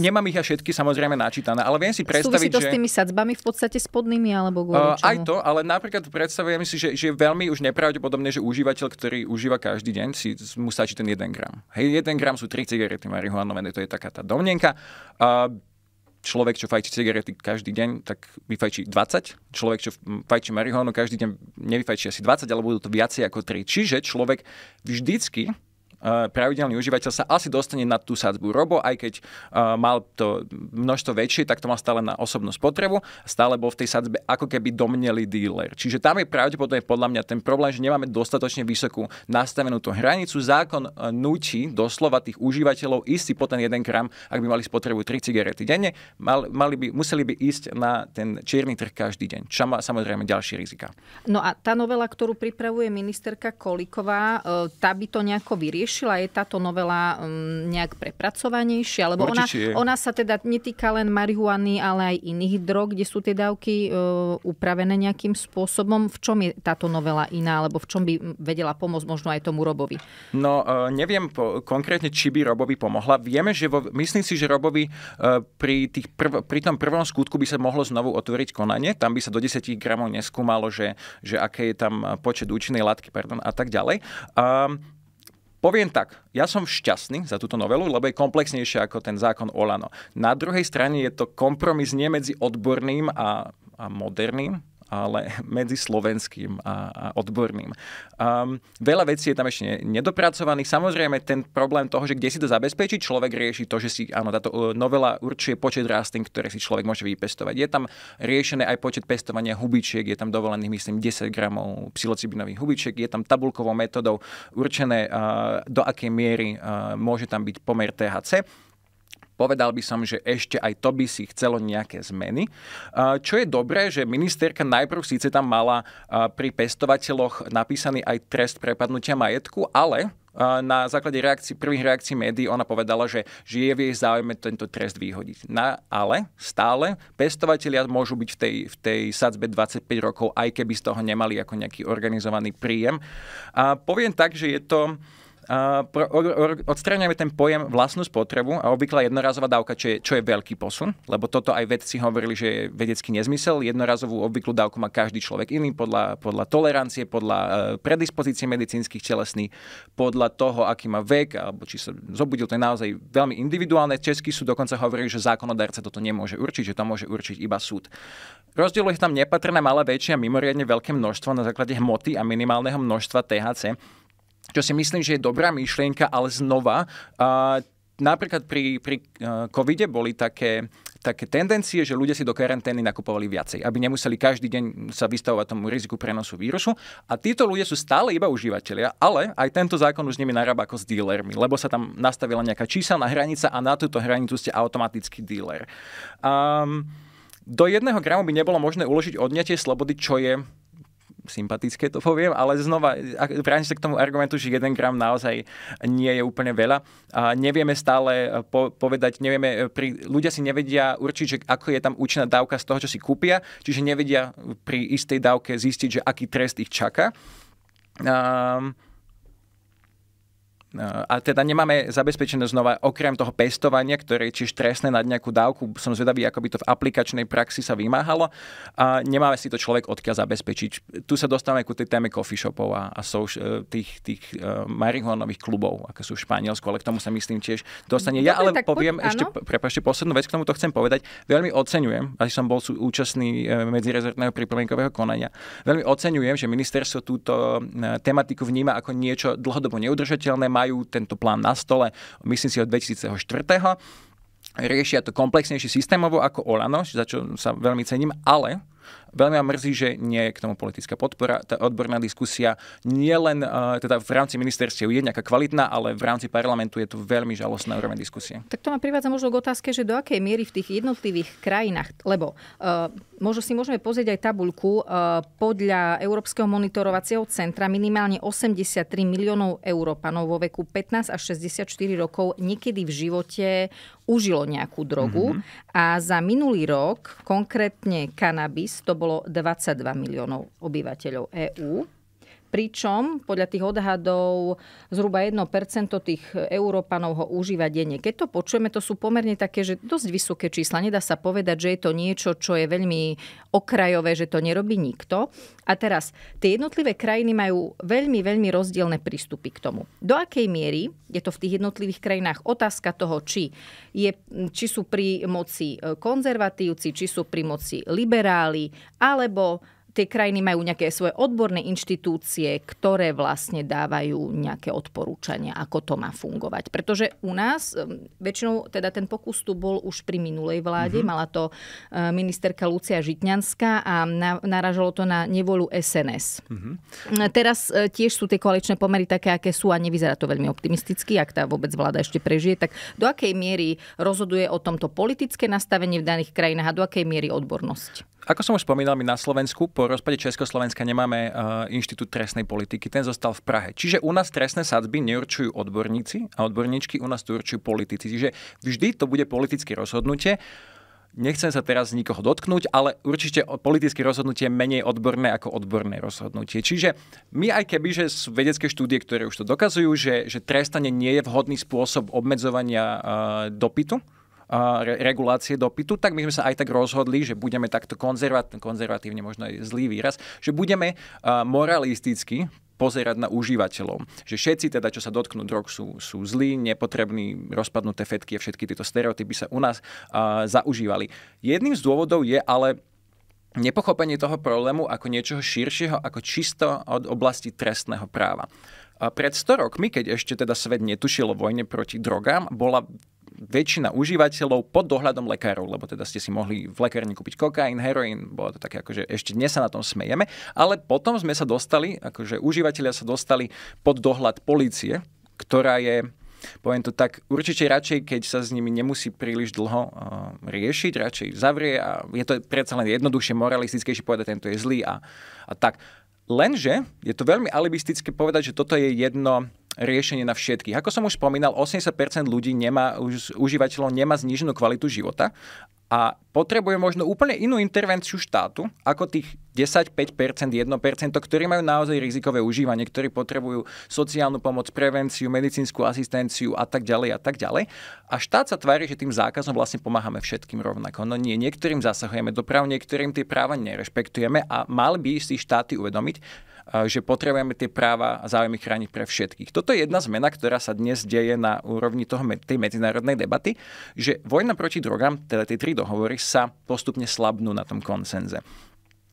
nemám ich ja všetky samozrejme načítané, ale viem si predstaviť, Súvisí to že... s tými sadzbami v podstate spodnými alebo kvôli Aj to, ale napríklad predstavujem si, že, že je veľmi už nepravdepodobné, že užívateľ, ktorý užíva každý deň, si mu stačí ten 1 gram. Hej, 1 gram sú 3 cigarety marihuanové, to je taká tá domnenka. Uh, človek, čo fajčí cigarety každý deň, tak vyfajčí 20. Človek, čo fajčí marihuanu každý deň, nevyfajčí asi 20, ale budú to viacej ako 3. Čiže človek vždycky pravidelný užívateľ sa asi dostane na tú sadzbu robo, aj keď mal to množstvo väčšie, tak to má stále na osobnú spotrebu, stále bol v tej sadzbe ako keby domnelý dealer. Čiže tam je pravdepodobne podľa mňa ten problém, že nemáme dostatočne vysokú nastavenú tú hranicu. Zákon núči doslova tých užívateľov ísť si po ten jeden gram, ak by mali spotrebu 3 cigarety denne, mal, mali by, museli by ísť na ten čierny trh každý deň. Čo má samozrejme ďalšie rizika. No a tá novela, ktorú pripravuje ministerka Koliková, e, tá by to nejako vyriešila? riešila? Je táto novela mm, nejak prepracovanejšia. Alebo ona, ona sa teda netýka len marihuany, ale aj iných drog, kde sú tie dávky e, upravené nejakým spôsobom. V čom je táto novela iná? Alebo v čom by vedela pomôcť možno aj tomu Robovi? No, e, neviem po, konkrétne, či by Robovi pomohla. Vieme, že vo, myslím si, že Robovi e, pri, tých prv, pri tom prvom skutku by sa mohlo znovu otvoriť konanie. Tam by sa do 10 gramov neskúmalo, že, že aké je tam počet účinnej látky pardon, a tak ďalej. Um, Poviem tak, ja som šťastný za túto novelu, lebo je komplexnejšia ako ten zákon Olano. Na druhej strane je to kompromis nie medzi odborným a, a moderným, ale <laughs> medzi slovenským a, a odborným. Um, veľa vecí je tam ešte nedopracovaných. Samozrejme, ten problém toho, že kde si to zabezpečí, človek rieši to, že si, áno, táto e, novela určuje počet rastlín, ktoré si človek môže vypestovať. Je tam riešené aj počet pestovania hubičiek, je tam dovolených, myslím, 10 gramov psilocibinových hubičiek, je tam tabulkovou metodou určené, uh, do akej miery uh, môže tam byť pomer THC. Povedal by som, že ešte aj to by si chcelo nejaké zmeny. Čo je dobré, že ministerka najprv síce tam mala pri pestovateľoch napísaný aj trest prepadnutia majetku, ale na základe reakcií, prvých reakcií médií ona povedala, že, že je v jej záujme tento trest vyhodiť. Na, ale stále pestovatelia môžu byť v tej, v tej sadzbe 25 rokov, aj keby z toho nemali ako nejaký organizovaný príjem. A poviem tak, že je to odstraňujeme ten pojem vlastnú spotrebu a obvykle jednorazová dávka, čo je, čo je veľký posun, lebo toto aj vedci hovorili, že je vedecký nezmysel. Jednorazovú obvyklú dávku má každý človek iný podľa, podľa tolerancie, podľa e, predispozície medicínskych telesných, podľa toho, aký má vek, alebo či sa zobudil, to je naozaj veľmi individuálne. Český sú dokonca hovorili, že zákonodárca toto nemôže určiť, že to môže určiť iba súd. Rozdielu je tam nepatrné malé, väčšie a mimoriadne veľké množstvo na základe hmoty a minimálneho množstva THC čo si myslím, že je dobrá myšlienka, ale znova, uh, napríklad pri, pri uh, covide boli také také tendencie, že ľudia si do karantény nakupovali viacej, aby nemuseli každý deň sa vystavovať tomu riziku prenosu vírusu. A títo ľudia sú stále iba užívateľia, ale aj tento zákon už s nimi narába ako s dílermi, lebo sa tam nastavila nejaká číselná hranica a na túto hranicu ste automaticky díler. Um, do jedného gramu by nebolo možné uložiť odňatie slobody, čo je sympatické, to poviem, ale znova, vrátim sa k tomu argumentu, že 1 gram naozaj nie je úplne veľa. A nevieme stále e, po, povedať, nevieme, e, pri, ľudia si nevedia určiť, že ako je tam účinná dávka z toho, čo si kúpia, čiže nevedia pri istej dávke zistiť, že aký trest ich čaká. Um, a teda nemáme zabezpečené znova, okrem toho pestovania, ktoré je tiež trestné na nejakú dávku, som zvedavý, ako by to v aplikačnej praxi sa vymáhalo, a nemáme si to človek odkiaľ zabezpečiť. Tu sa dostávame ku tej téme coffee shopov a, a sú e, tých, tých e, marihuanových klubov, ako sú v Španielsku, ale k tomu sa myslím tiež dostane. ja ale poviem ešte, prepašte, poslednú vec k to chcem povedať. Veľmi oceňujem, asi som bol účastný e, medzirezortného pripomienkového konania, veľmi oceňujem, že ministerstvo túto tematiku vníma ako niečo dlhodobo neudržateľné, majú tento plán na stole, myslím si, od 2004 riešia to komplexnejšie systémovo ako Olano, za čo sa veľmi cením, ale Veľmi ma mrzí, že nie je k tomu politická podpora. Tá odborná diskusia nie len e, teda v rámci ministerstiev je nejaká kvalitná, ale v rámci parlamentu je to veľmi žalostná úroveň diskusie. Tak to ma privádza možno k otázke, že do akej miery v tých jednotlivých krajinách, lebo uh, možno si môžeme pozrieť aj tabulku uh, podľa Európskeho monitorovacieho centra minimálne 83 miliónov Európanov vo veku 15 až 64 rokov niekedy v živote užilo nejakú drogu mm-hmm. a za minulý rok konkrétne kanabis to bolo 22 miliónov obyvateľov EÚ pričom podľa tých odhadov zhruba 1% tých Európanov ho užíva denne. Keď to počujeme, to sú pomerne také, že dosť vysoké čísla. Nedá sa povedať, že je to niečo, čo je veľmi okrajové, že to nerobí nikto. A teraz, tie jednotlivé krajiny majú veľmi, veľmi rozdielne prístupy k tomu. Do akej miery je to v tých jednotlivých krajinách otázka toho, či, je, či sú pri moci konzervatívci, či sú pri moci liberáli, alebo tie krajiny majú nejaké svoje odborné inštitúcie, ktoré vlastne dávajú nejaké odporúčania, ako to má fungovať. Pretože u nás väčšinou teda ten pokus tu bol už pri minulej vláde, mm-hmm. mala to e, ministerka Lucia Žitňanská a na, naražalo to na nevolu SNS. Mm-hmm. E, teraz e, tiež sú tie koaličné pomery také, aké sú a nevyzerá to veľmi optimisticky, ak tá vôbec vláda ešte prežije. Tak do akej miery rozhoduje o tomto politické nastavenie v daných krajinách a do akej miery odbornosť? Ako som už spomínal, my na Slovensku po rozpade Československa nemáme uh, inštitút trestnej politiky, ten zostal v Prahe. Čiže u nás trestné sadzby neurčujú odborníci a odborníčky u nás to určujú politici. Čiže vždy to bude politické rozhodnutie. Nechcem sa teraz nikoho dotknúť, ale určite politické rozhodnutie je menej odborné ako odborné rozhodnutie. Čiže my aj keby, že sú vedecké štúdie, ktoré už to dokazujú, že, že trestanie nie je vhodný spôsob obmedzovania uh, dopytu, re- regulácie dopytu, tak my sme sa aj tak rozhodli, že budeme takto konzervat- konzervatívne, možno aj zlý výraz, že budeme moralisticky pozerať na užívateľov. Že všetci teda, čo sa dotknú drog, sú, sú zlí, nepotrební, rozpadnuté fetky a všetky tieto stereotypy sa u nás uh, zaužívali. Jedným z dôvodov je ale nepochopenie toho problému ako niečoho širšieho, ako čisto od oblasti trestného práva. A pred 100 rokmi, keď ešte teda svet netušil o vojne proti drogám, bola väčšina užívateľov pod dohľadom lekárov, lebo teda ste si mohli v lekárni kúpiť kokain, heroin, bolo to také akože ešte dnes sa na tom smejeme, ale potom sme sa dostali, akože užívateľia sa dostali pod dohľad policie, ktorá je poviem to tak, určite radšej, keď sa s nimi nemusí príliš dlho uh, riešiť, radšej zavrie a je to predsa len jednoduchšie, moralistickejšie povedať, tento je zlý a, a tak. Lenže je to veľmi alibistické povedať, že toto je jedno riešenie na všetkých. Ako som už spomínal, 80% ľudí nemá, už, užívateľov nemá zníženú kvalitu života a potrebuje možno úplne inú intervenciu štátu ako tých 10, 5%, 1%, ktorí majú naozaj rizikové užívanie, ktorí potrebujú sociálnu pomoc, prevenciu, medicínsku asistenciu a tak ďalej a tak ďalej. A štát sa tvári, že tým zákazom vlastne pomáhame všetkým rovnako. No nie, niektorým zasahujeme doprav, niektorým tie práva nerešpektujeme a mal by si štáty uvedomiť, že potrebujeme tie práva a záujmy chrániť pre všetkých. Toto je jedna zmena, ktorá sa dnes deje na úrovni toho, tej medzinárodnej debaty, že vojna proti drogám, teda tie tri dohovory, sa postupne slabnú na tom konsenze.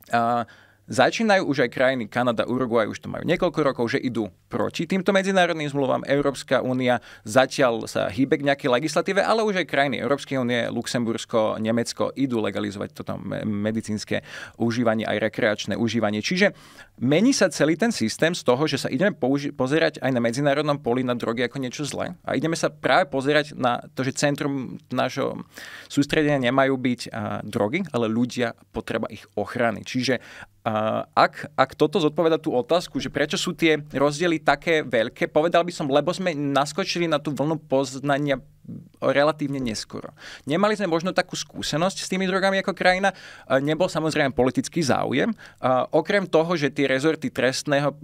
Uh, Začínajú už aj krajiny Kanada, Uruguay, už to majú niekoľko rokov, že idú proti týmto medzinárodným zmluvám. Európska únia zatiaľ sa hýbe k nejakej legislatíve, ale už aj krajiny Európskej únie, Luxembursko, Nemecko idú legalizovať toto medicínske užívanie, aj rekreačné užívanie. Čiže mení sa celý ten systém z toho, že sa ideme použi- pozerať aj na medzinárodnom poli na drogy ako niečo zlé a ideme sa práve pozerať na to, že centrum nášho sústredenia nemajú byť drogy, ale ľudia, potreba ich ochrany. Čiže ak, ak toto zodpoveda tú otázku, že prečo sú tie rozdiely také veľké, povedal by som, lebo sme naskočili na tú vlnu poznania relatívne neskoro. Nemali sme možno takú skúsenosť s tými drogami ako krajina, e, nebol samozrejme politický záujem. E, okrem toho, že tie rezorty trestného e,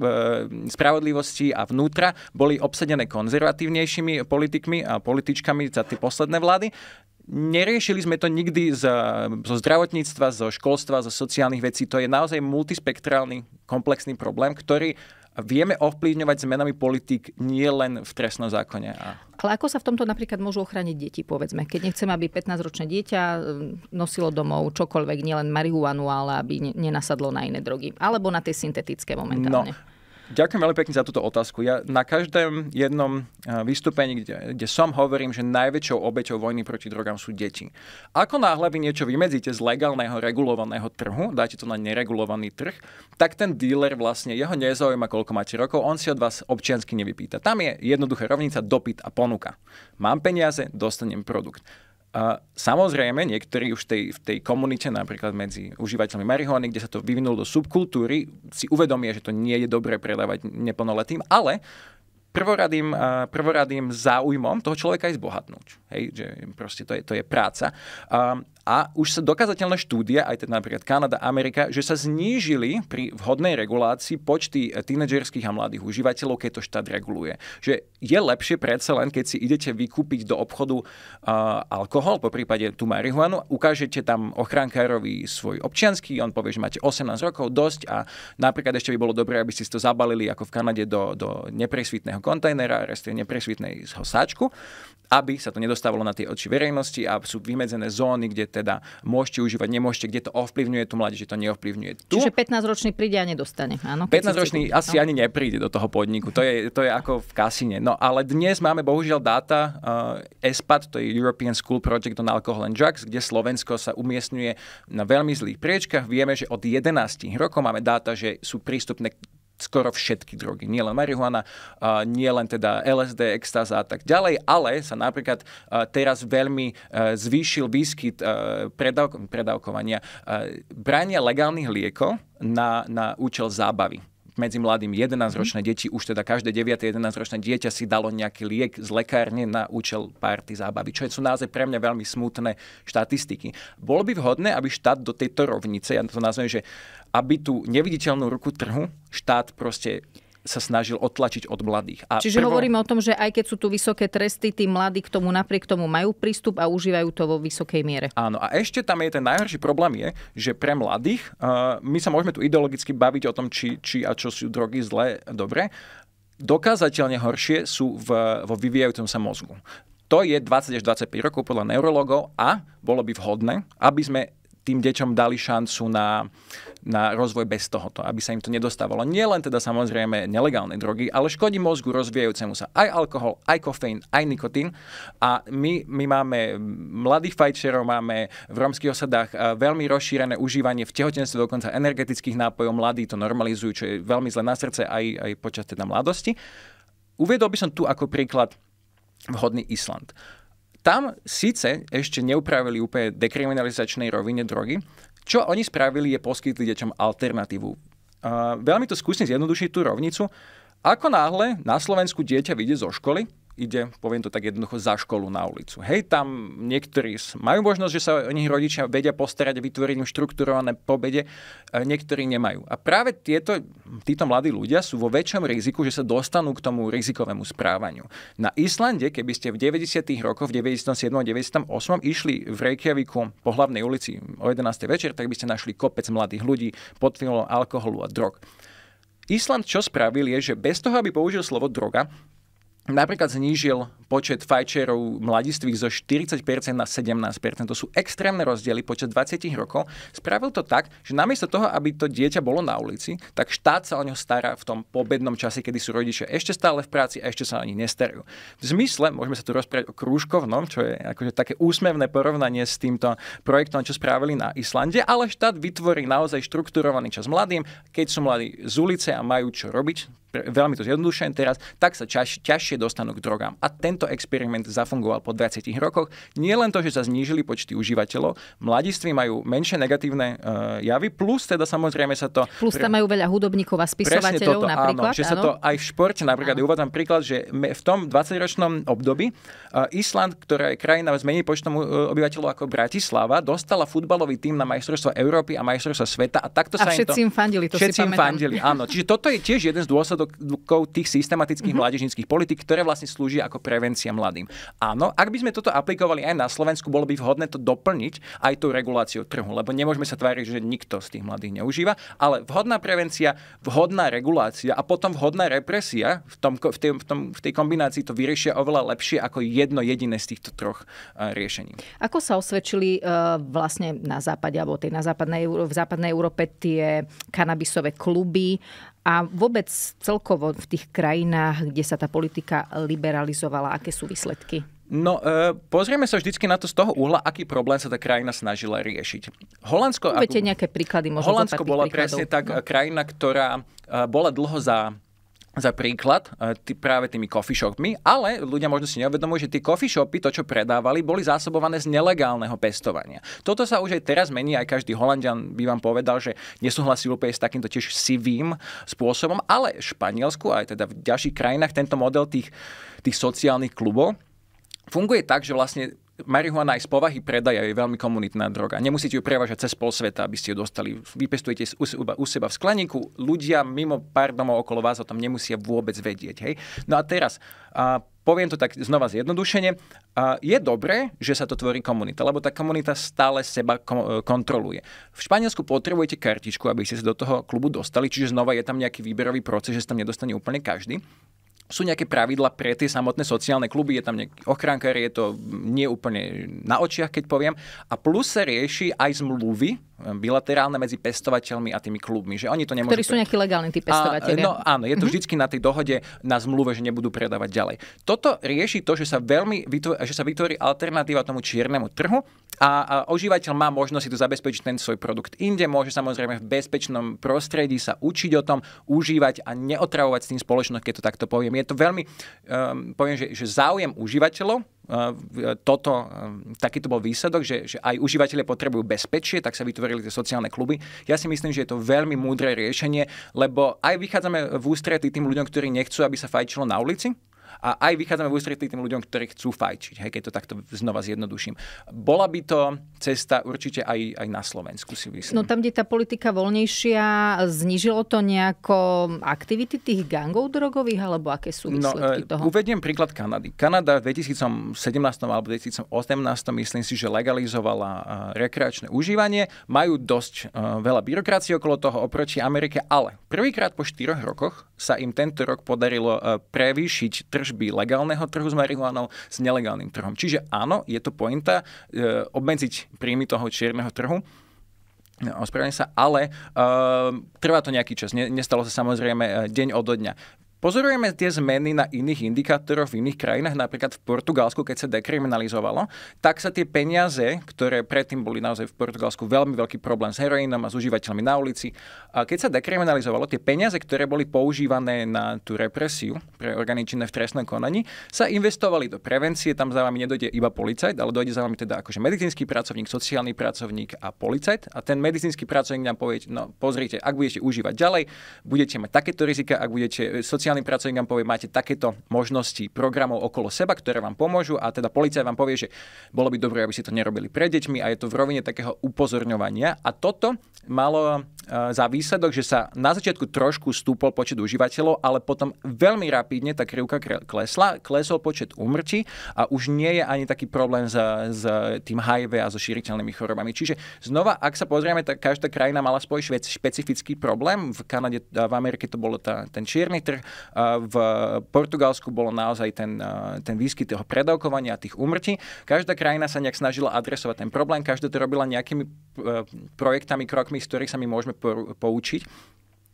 spravodlivosti a vnútra boli obsadené konzervatívnejšími politikmi a političkami za tie posledné vlády, Neriešili sme to nikdy z, zo zdravotníctva, zo školstva, zo sociálnych vecí. To je naozaj multispektrálny, komplexný problém, ktorý vieme ovplyvňovať zmenami politik nie len v trestnom zákone. A... Ale ako sa v tomto napríklad môžu ochrániť deti, povedzme? Keď nechcem, aby 15-ročné dieťa mm, nosilo domov čokoľvek, nielen marihuanu, ale aby nenasadlo na iné drogy. Alebo na tie syntetické momentálne. No, Ďakujem veľmi pekne za túto otázku. Ja na každom jednom eh, vystúpení, kde, kde som, hovorím, že najväčšou obeťou vojny proti drogám sú deti. Ako náhle vy niečo vymedzíte z legálneho regulovaného trhu, dáte to na neregulovaný trh, tak ten dealer vlastne, jeho nezaujíma, koľko máte rokov, on si od vás občiansky nevypýta. Tam je jednoduchá rovnica dopyt a ponuka. Mám peniaze, dostanem produkt. A samozrejme, niektorí už tej, v tej komunite, napríklad medzi užívateľmi marihuany, kde sa to vyvinulo do subkultúry, si uvedomia, že to nie je dobré predávať neplnoletým, ale prvoradým, prvoradým záujmom toho človeka je zbohatnúť. Hej, že proste to je, to je práca. Um, a už sa dokázateľné štúdie, aj teda napríklad Kanada, Amerika, že sa znížili pri vhodnej regulácii počty tínedžerských a mladých užívateľov, keď to štát reguluje. Že je lepšie predsa len, keď si idete vykúpiť do obchodu uh, alkohol, po prípade tú marihuanu, ukážete tam ochránkárovi svoj občianský, on povie, že máte 18 rokov, dosť a napríklad ešte by bolo dobré, aby ste to zabalili ako v Kanade do, do nepresvitného nákladného kontajnera, respektíve neprešvitného sáčku, aby sa to nedostávalo na tie oči verejnosti a sú vymedzené zóny, kde teda môžete užívať, nemôžete, kde to ovplyvňuje tú mládež, že to neovplyvňuje. Tu. Čiže 15-ročný príde a nedostane, áno? 15-ročný asi no? ani nepríde do toho podniku, to je, to je ako v kasine. No ale dnes máme bohužiaľ dáta uh, ESPAD, to je European School Project on Alcohol and Drugs, kde Slovensko sa umiestňuje na veľmi zlých priečkach. Vieme, že od 11 rokov máme dáta, že sú prístupné skoro všetky drogy, len marihuana, len teda LSD, extaza a tak ďalej, ale sa napríklad teraz veľmi e, zvýšil výskyt e, predávko- predávkovania e, brania legálnych liekov na, na účel zábavy medzi mladým 11-ročné mhm. deti, už teda každé 9-11-ročné dieťa si dalo nejaký liek z lekárne na účel párty zábavy, čo sú naozaj pre mňa veľmi smutné štatistiky. Bolo by vhodné, aby štát do tejto rovnice, ja to nazvem, že aby tú neviditeľnú ruku trhu štát proste sa snažil otlačiť od mladých. A Čiže prvo... hovoríme o tom, že aj keď sú tu vysoké tresty, tí mladí k tomu napriek tomu majú prístup a užívajú to vo vysokej miere. Áno, a ešte tam je ten najhorší problém je, že pre mladých, uh, my sa môžeme tu ideologicky baviť o tom, či, či a čo sú drogy zlé, dobre, dokázateľne horšie sú v, vo vyvíjajúcom sa mozgu. To je 20 až 25 rokov podľa neurologov a bolo by vhodné, aby sme tým deťom dali šancu na, na rozvoj bez tohoto, aby sa im to nedostávalo. Nielen teda samozrejme nelegálne drogy, ale škodí mozgu rozvíjajúcemu sa aj alkohol, aj kofeín, aj nikotín. A my, my máme mladých fajčerov, máme v romských osadách eh, veľmi rozšírené užívanie v tehotenstve dokonca energetických nápojov. Mladí to normalizujú, čo je veľmi zle na srdce aj, aj počas teda mladosti. Uvedol by som tu ako príklad vhodný Island. Tam síce ešte neupravili úplne dekriminalizačnej rovine drogy, čo oni spravili je poskytli deťom alternatívu. Uh, veľmi to skúsim zjednodušiť tú rovnicu. Ako náhle na Slovensku dieťa vyjde zo školy, ide, poviem to tak jednoducho, za školu na ulicu. Hej, tam niektorí majú možnosť, že sa o nich rodičia vedia postarať, vytvoriť im štrukturované pobede, e, niektorí nemajú. A práve tieto, títo mladí ľudia sú vo väčšom riziku, že sa dostanú k tomu rizikovému správaniu. Na Islande, keby ste v 90. rokoch, v 97. 98. išli v Reykjaviku po hlavnej ulici o 11. večer, tak by ste našli kopec mladých ľudí pod vplyvom alkoholu a drog. Island čo spravil je, že bez toho, aby použil slovo droga, napríklad znížil počet fajčerov mladistvých zo 40% na 17%. To sú extrémne rozdiely počas 20 rokov. Spravil to tak, že namiesto toho, aby to dieťa bolo na ulici, tak štát sa o ňo stará v tom pobednom čase, kedy sú rodičia ešte stále v práci a ešte sa ani nestarajú. V zmysle, môžeme sa tu rozprávať o krúžkovnom, čo je akože také úsmevné porovnanie s týmto projektom, čo spravili na Islande, ale štát vytvorí naozaj štrukturovaný čas mladým, keď sú mladí z ulice a majú čo robiť, veľmi to zjednodušujem teraz, tak sa ťažšie dostanú k drogám. A tento experiment zafungoval po 20 rokoch. Nie len to, že sa znížili počty užívateľov, mladiství majú menšie negatívne uh, javy, plus teda samozrejme sa to... Plus tam majú veľa hudobníkov a spisovateľov toto, napríklad. Áno, že áno. sa to aj v športe napríklad, áno. uvádzam príklad, že v tom 20-ročnom období uh, Island, ktorá je krajina s menej počtom uh, obyvateľov ako Bratislava, dostala futbalový tým na majstrovstvo Európy a majstrovstvo sveta a takto sa a všetci im to, fandili, to všetci si im fandili, áno. Čiže toto je tiež jeden z dôsledkov tých systematických mm-hmm. mládežníckých politik, ktoré vlastne slúžia ako prevencia mladým. Áno, ak by sme toto aplikovali aj na Slovensku, bolo by vhodné to doplniť aj tou reguláciou trhu, lebo nemôžeme sa tváriť, že nikto z tých mladých neužíva, ale vhodná prevencia, vhodná regulácia a potom vhodná represia v, tom, v, tej, v, tom, v tej kombinácii to vyriešia oveľa lepšie ako jedno jediné z týchto troch e, riešení. Ako sa osvedčili uh, vlastne na západe alebo tej na západnej, v západnej Európe tie kanabisové kluby, a vôbec celkovo v tých krajinách, kde sa tá politika liberalizovala, aké sú výsledky? No, e, pozrieme sa vždycky na to z toho uhla, aký problém sa tá krajina snažila riešiť. Holandsko... Uvedte ako, nejaké príklady, možno Holandsko bola príkladov. presne tak no. krajina, ktorá e, bola dlho za za príklad e, tý, práve tými coffee shopmi, ale ľudia možno si neuvedomujú, že tie coffee shopy, to čo predávali, boli zásobované z nelegálneho pestovania. Toto sa už aj teraz mení, aj každý Holandian by vám povedal, že nesúhlasí úplne s takýmto tiež sivým spôsobom, ale v Španielsku aj teda v ďalších krajinách tento model tých, tých sociálnych klubov funguje tak, že vlastne marihuana aj z povahy predaja je veľmi komunitná droga. Nemusíte ju prevažať cez pol sveta, aby ste ju dostali. Vypestujete u seba, u seba v skleníku, ľudia mimo pár domov okolo vás o tom nemusia vôbec vedieť. Hej? No a teraz, a poviem to tak znova zjednodušene, a je dobré, že sa to tvorí komunita, lebo tá komunita stále seba kontroluje. V Španielsku potrebujete kartičku, aby ste sa do toho klubu dostali, čiže znova je tam nejaký výberový proces, že sa tam nedostane úplne každý sú nejaké pravidla pre tie samotné sociálne kluby, je tam nejaký ochránkar, je to nie úplne na očiach, keď poviem. A plus sa rieši aj zmluvy e, bilaterálne medzi pestovateľmi a tými klubmi, že oni to nemôžu... Ktorí sú nejakí legálni tí pestovateľi. No áno, je to mm-hmm. vždy na tej dohode, na zmluve, že nebudú predávať ďalej. Toto rieši to, že sa veľmi vytvo- že sa vytvorí alternatíva tomu čiernemu trhu a, a ožívateľ má možnosť si tu zabezpečiť ten svoj produkt inde, môže samozrejme v bezpečnom prostredí sa učiť o tom, užívať a neotravovať s tým spoločnosť, keď to takto poviem je to veľmi, um, poviem, že, že záujem užívateľov, ehm, toto, ehm, takýto bol výsledok, že, že aj užívateľe potrebujú bezpečie, tak sa vytvorili tie sociálne kluby. Ja si myslím, že je to veľmi múdre riešenie, lebo aj vychádzame v ústretí tým ľuďom, ktorí nechcú, aby sa fajčilo na ulici, a aj vychádzame v ústretí tým ľuďom, ktorí chcú fajčiť, hej, keď to takto znova zjednoduším. Bola by to cesta určite aj, aj na Slovensku, si myslím. No tam, kde tá politika voľnejšia, znižilo to nejako aktivity tých gangov drogových, alebo aké sú no, výsledky no, toho? Uvediem príklad Kanady. Kanada v 2017 alebo 2018, myslím si, že legalizovala e, rekreačné užívanie. Majú dosť e, veľa byrokracie okolo toho oproti Amerike, ale prvýkrát po 4 rokoch sa im tento rok podarilo prevýšiť trž tržby legálneho trhu s marihuanou s nelegálnym trhom. Čiže áno, je to pointa e, obmedziť príjmy toho čierneho trhu, no, ospravedlňujem sa, ale uh, trvá to nejaký čas. Ne, nestalo sa samozrejme e, deň odo dňa. Pozorujeme tie zmeny na iných indikátoroch v iných krajinách, napríklad v Portugalsku, keď sa dekriminalizovalo, tak sa tie peniaze, ktoré predtým boli naozaj v Portugalsku veľmi veľký problém s heroínom a s užívateľmi na ulici, a keď sa dekriminalizovalo, tie peniaze, ktoré boli používané na tú represiu pre orgány činné v trestnom konaní, sa investovali do prevencie, tam za vami nedojde iba policajt, ale dojde za vami teda akože medicínsky pracovník, sociálny pracovník a policajt a ten medicínsky pracovník nám povie, no pozrite, ak budete užívať ďalej, budete mať takéto rizika, ak budete sociálny sociálnym pracovníkom povie, máte takéto možnosti programov okolo seba, ktoré vám pomôžu a teda policaj vám povie, že bolo by dobré, aby si to nerobili pre deťmi a je to v rovine takého upozorňovania. A toto malo e, za výsledok, že sa na začiatku trošku stúpol počet užívateľov, ale potom veľmi rapidne tá krivka klesla, klesol počet úmrtí a už nie je ani taký problém s, s tým HIV a so šíriteľnými chorobami. Čiže znova, ak sa pozrieme, tak každá krajina mala svoj špecifický problém. V Kanade, v Amerike to bolo ten čierny trh, v Portugalsku bolo naozaj ten, ten výskyt toho predávkovania a tých úmrtí. Každá krajina sa nejak snažila adresovať ten problém, každá to robila nejakými e, projektami, krokmi, z ktorých sa my môžeme poučiť.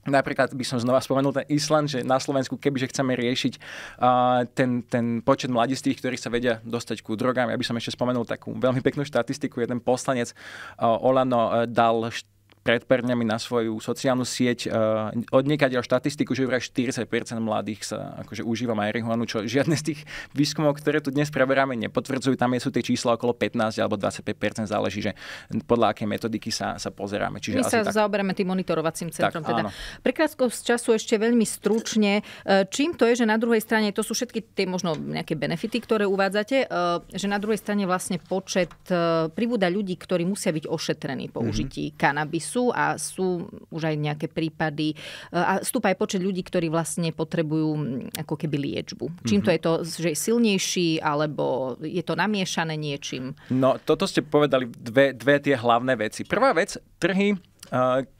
Napríklad by som znova spomenul ten Island, že na Slovensku, kebyže chceme riešiť uh, ten, ten počet mladistých, ktorí sa vedia dostať ku drogám, ja by som ešte spomenul takú veľmi peknú štatistiku. Jeden poslanec uh, Olano uh, dal št- pred perňami na svoju sociálnu sieť uh, odniekať štatistiku, že vraj 40% mladých sa akože užíva marihuanu, čo žiadne z tých výskumov, ktoré tu dnes preberáme, nepotvrdzujú. Tam sú tie čísla okolo 15 alebo 25%, záleží, že podľa akej metodiky sa, sa pozeráme. Čiže My asi sa tak... zaoberáme tým monitorovacím centrom. Tak, teda. Prekrátko z času ešte veľmi stručne. Eh, čím to je, že na druhej strane, to sú všetky tie možno nejaké benefity, ktoré uvádzate, eh, že na druhej strane vlastne počet pribúda ľudí, ktorí musia byť ošetrení po mhm. užití mm-hmm. kanabisu sú a sú už aj nejaké prípady e, a stúpa aj počet ľudí, ktorí vlastne potrebujú ako keby liečbu. Čím mm-hmm. to mhm. je to, že je silnejší alebo je to namiešané niečím? No, toto ste povedali dve, dve tie hlavné veci. Prvá vec, trhy e,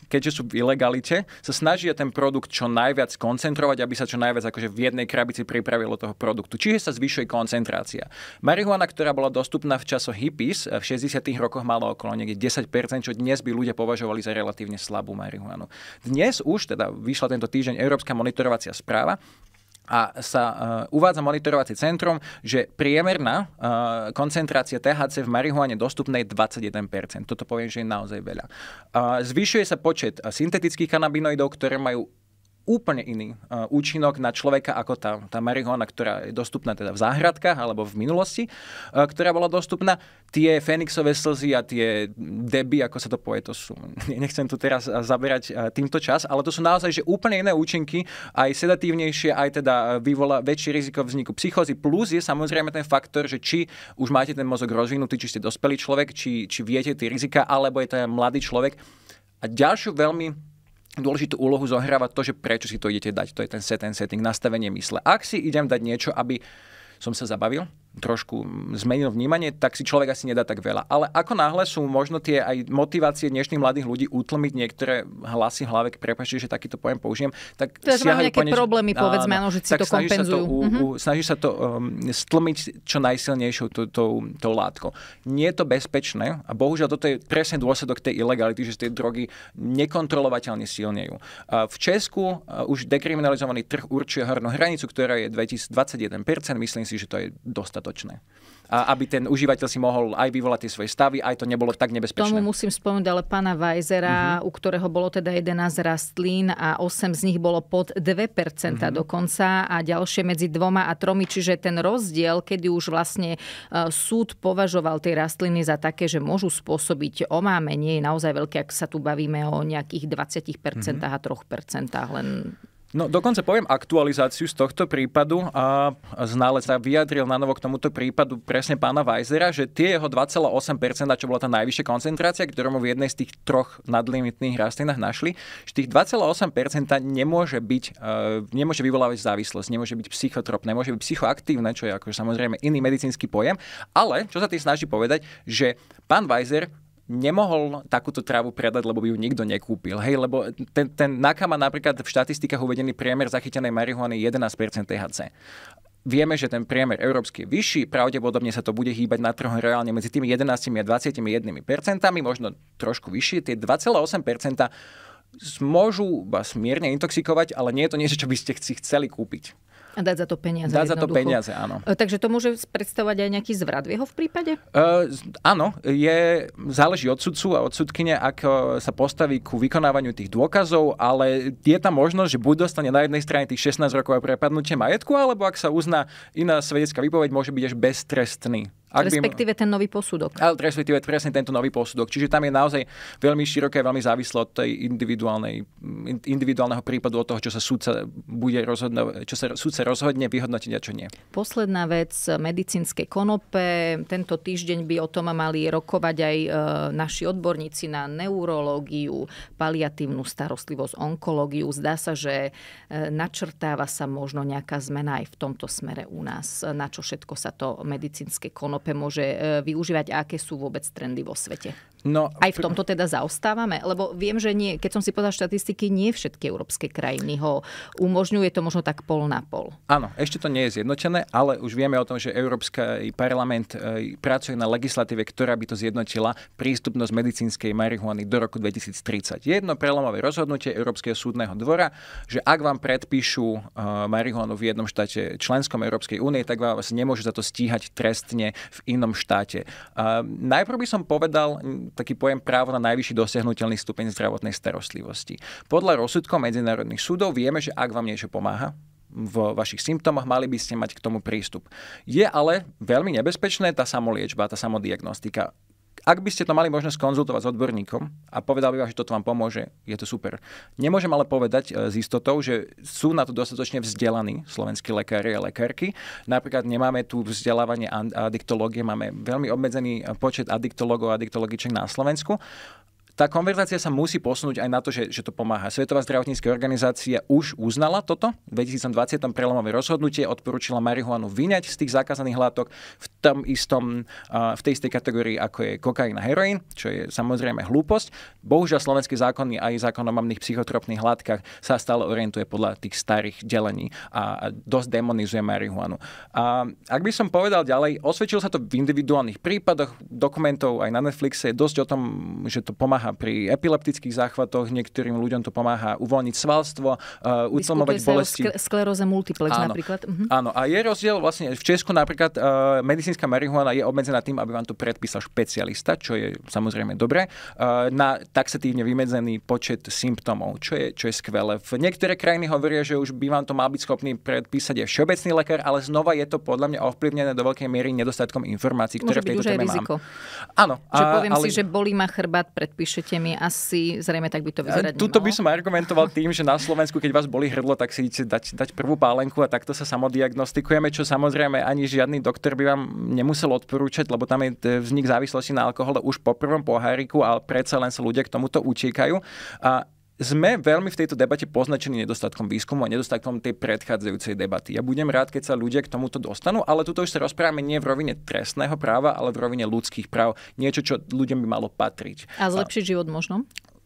keďže sú v ilegalite, sa snažia ten produkt čo najviac koncentrovať, aby sa čo najviac akože v jednej krabici pripravilo toho produktu. Čiže sa zvyšuje koncentrácia. Marihuana, ktorá bola dostupná v časoch hippies, v 60. rokoch mala okolo niekde 10%, čo dnes by ľudia považovali za relatívne slabú marihuanu. Dnes už, teda vyšla tento týždeň Európska monitorovacia správa, a sa uh, uvádza monitorovací centrum, že priemerná uh, koncentrácia THC v marihuane dostupnej je 21%. Toto poviem, že je naozaj veľa. Uh, zvyšuje sa počet eh, syntetických kanabinoidov, ktoré majú úplne iný uh, účinok na človeka ako tá, tá marihuana, ktorá je dostupná teda v záhradkách alebo v minulosti, uh, ktorá bola dostupná. Tie Fénixové slzy a tie deby, ako sa to povie, to sú, <laughs> nechcem tu teraz eh, zaberať uh, týmto čas, ale to sú naozaj že úplne iné účinky, aj sedatívnejšie, aj teda vyvolá väčšie riziko vzniku psychózy, plus je samozrejme ten faktor, že či už máte ten mozog rozvinutý, či ste dospelý človek, či, či viete tie rizika, alebo je to mladý človek. A ďalšiu veľmi dôležitú úlohu zohráva to, že prečo si to idete dať. To je ten set and setting, nastavenie mysle. Ak si idem dať niečo, aby som sa zabavil, trošku zmenil vnímanie, tak si človek asi nedá tak veľa. Ale ako náhle sú možno tie aj motivácie dnešných mladých ľudí utlmiť niektoré hlasy v hlave, prepačte, že takýto pojem použijem, tak to je, máme nejaké poneč... problémy, povedzme, áno, že si tak to snaží kompenzujú. Sa to, u, uh-huh. u, mhm. snaží sa to um, stlmiť čo najsilnejšou tou to, to, to látkou. Nie je to bezpečné a bohužiaľ toto je presne dôsledok tej ilegality, že tie drogy nekontrolovateľne silnejú. V Česku uh, už dekriminalizovaný trh určuje hornú hranicu, ktorá je 2021%, myslím si, že to je dostatočné dostatočné a aby ten užívateľ si mohol aj vyvolať tie svoje stavy, aj to nebolo tak nebezpečné. Tomu musím spomenúť ale pána Vajzera, uh-huh. Mhm. u ktorého bolo teda 11 rastlín a 8 z nich bolo pod 2% uh-huh. Mhm. dokonca a ďalšie medzi dvoma a tromi, čiže ten rozdiel, kedy už vlastne e, súd považoval tie rastliny za také, že môžu spôsobiť omámenie, je naozaj veľké, ak sa tu bavíme o nejakých 20% uh-huh. Mhm. a 3% len No dokonca poviem aktualizáciu z tohto prípadu a ználec sa vyjadril na novo k tomuto prípadu presne pána Weisera, že tie jeho 2,8%, čo bola tá najvyššia koncentrácia, ktorú mu v jednej z tých troch nadlimitných rastlinách našli, že tých 2,8% nemôže byť, e, nemôže vyvolávať závislosť, nemôže byť psychotrop, nemôže byť psychoaktívne, čo je akože samozrejme iný medicínsky pojem, ale čo sa tým snaží povedať, že pán Weiser nemohol takúto trávu predať, lebo by ju nikto nekúpil. Hej, lebo ten, ten Naka má napríklad v štatistikách uvedený priemer zachytenej marihuany 11% THC. Vieme, že ten priemer európsky je vyšší, pravdepodobne sa to bude hýbať na trhu reálne medzi tými 11 a 21 percentami, možno trošku vyššie, tie 2,8 môžu vás mierne intoxikovať, ale nie je to niečo, čo by ste si chceli kúpiť. A dať za to peniaze. Dať za to peniaze, áno. E, takže to môže predstavovať aj nejaký zvrat v jeho v prípade? E, áno, je, záleží od sudcu a od sudkine, ako e, sa postaví ku vykonávaniu tých dôkazov, ale je tam možnosť, že buď dostane na jednej strane tých 16 rokov a prepadnutie majetku, alebo ak sa uzná iná svedecká výpoveď, môže byť až beztrestný. Ak respektíve by... ten nový posudok. Ale respektíve presne tento nový posudok. Čiže tam je naozaj veľmi široké, veľmi závislo od tej individuálnej, individuálneho prípadu, od toho, čo sa súdca, bude rozhodne, čo sa súdca rozhodne vyhodnotiť a čo nie. Posledná vec, medicínske konope. Tento týždeň by o tom mali rokovať aj e, naši odborníci na neurológiu, paliatívnu starostlivosť, onkológiu. Zdá sa, že e, načrtáva sa možno nejaká zmena aj v tomto smere u nás, na čo všetko sa to medicínske konope konope môže e, využívať a aké sú vôbec trendy vo svete? No, Aj v tomto teda zaostávame? Lebo viem, že nie, keď som si povedal štatistiky, nie všetky európske krajiny ho umožňuje to možno tak pol na pol. Áno, ešte to nie je zjednotené, ale už vieme o tom, že Európsky parlament e, pracuje na legislatíve, ktorá by to zjednotila prístupnosť medicínskej marihuany do roku 2030. Jedno prelomové rozhodnutie Európskeho súdneho dvora, že ak vám predpíšu e, marihuanu v jednom štáte členskom Európskej únie, tak vám vlastne nemôžu za to stíhať trestne v inom štáte. E, najprv by som povedal, taký pojem právo na najvyšší dosiahnutelný stupeň zdravotnej starostlivosti. Podľa rozsudkov medzinárodných súdov vieme, že ak vám niečo pomáha, v vašich symptómoch, mali by ste mať k tomu prístup. Je ale veľmi nebezpečné tá samoliečba, tá samodiagnostika. Ak by ste to mali možnosť konzultovať s odborníkom a povedal by vám, že toto vám pomôže, je to super. Nemôžem ale povedať e, s istotou, že sú na to dostatočne vzdelaní slovenskí lekári a lekárky. Napríklad nemáme tu vzdelávanie adiktológie, máme veľmi obmedzený e, počet adiktológov a adiktologiček na Slovensku tá konverzácia sa musí posunúť aj na to, že, že to pomáha. Svetová zdravotnícka organizácia už uznala toto. V 2020 prelomové rozhodnutie odporúčila marihuanu vyňať z tých zakázaných látok v, tom istom, v tej istej kategórii, ako je kokain a heroín, čo je samozrejme hlúposť. Bohužiaľ, slovenský zákony aj zákon o mamných psychotropných látkach sa stále orientuje podľa tých starých delení a, a dosť demonizuje marihuanu. A ak by som povedal ďalej, osvedčil sa to v individuálnych prípadoch, dokumentov aj na Netflixe, je dosť o tom, že to pomáha pomáha pri epileptických záchvatoch, niektorým ľuďom to pomáha uvoľniť svalstvo, uh, utlmovať bolesti. Skl- multiplex áno, napríklad. Uh-huh. Áno, a je rozdiel vlastne v Česku napríklad uh, medicínska marihuana je obmedzená tým, aby vám to predpísal špecialista, čo je samozrejme dobré, uh, e, na taxatívne vymedzený počet symptómov, čo je, čo je skvelé. V niektoré krajiny hovoria, že už by vám to mal byť schopný predpísať aj všeobecný lekár, ale znova je to podľa mňa ovplyvnené do veľkej miery nedostatkom informácií, ktoré Môže v tejto téme mám. Áno. Čo a, poviem ale... si, že bolí ma chrbát, predpíš píšete mi asi, zrejme tak by to vyzerať Tuto by som argumentoval tým, že na Slovensku, keď vás boli hrdlo, tak si idete dať, dať prvú pálenku a takto sa samodiagnostikujeme, čo samozrejme ani žiadny doktor by vám nemusel odporúčať, lebo tam je e, vznik závislosti na alkohole už po prvom poháriku, ale predsa len sa ľudia k tomuto utiekajú. A sme veľmi v tejto debate poznačení nedostatkom výskumu a nedostatkom tej predchádzajúcej debaty. Ja budem rád, keď sa ľudia k tomuto dostanú, ale tuto už sa rozprávame nie v rovine trestného práva, ale v rovine ľudských práv. Niečo, čo ľuďom by malo patriť. A zlepšiť a... život možno?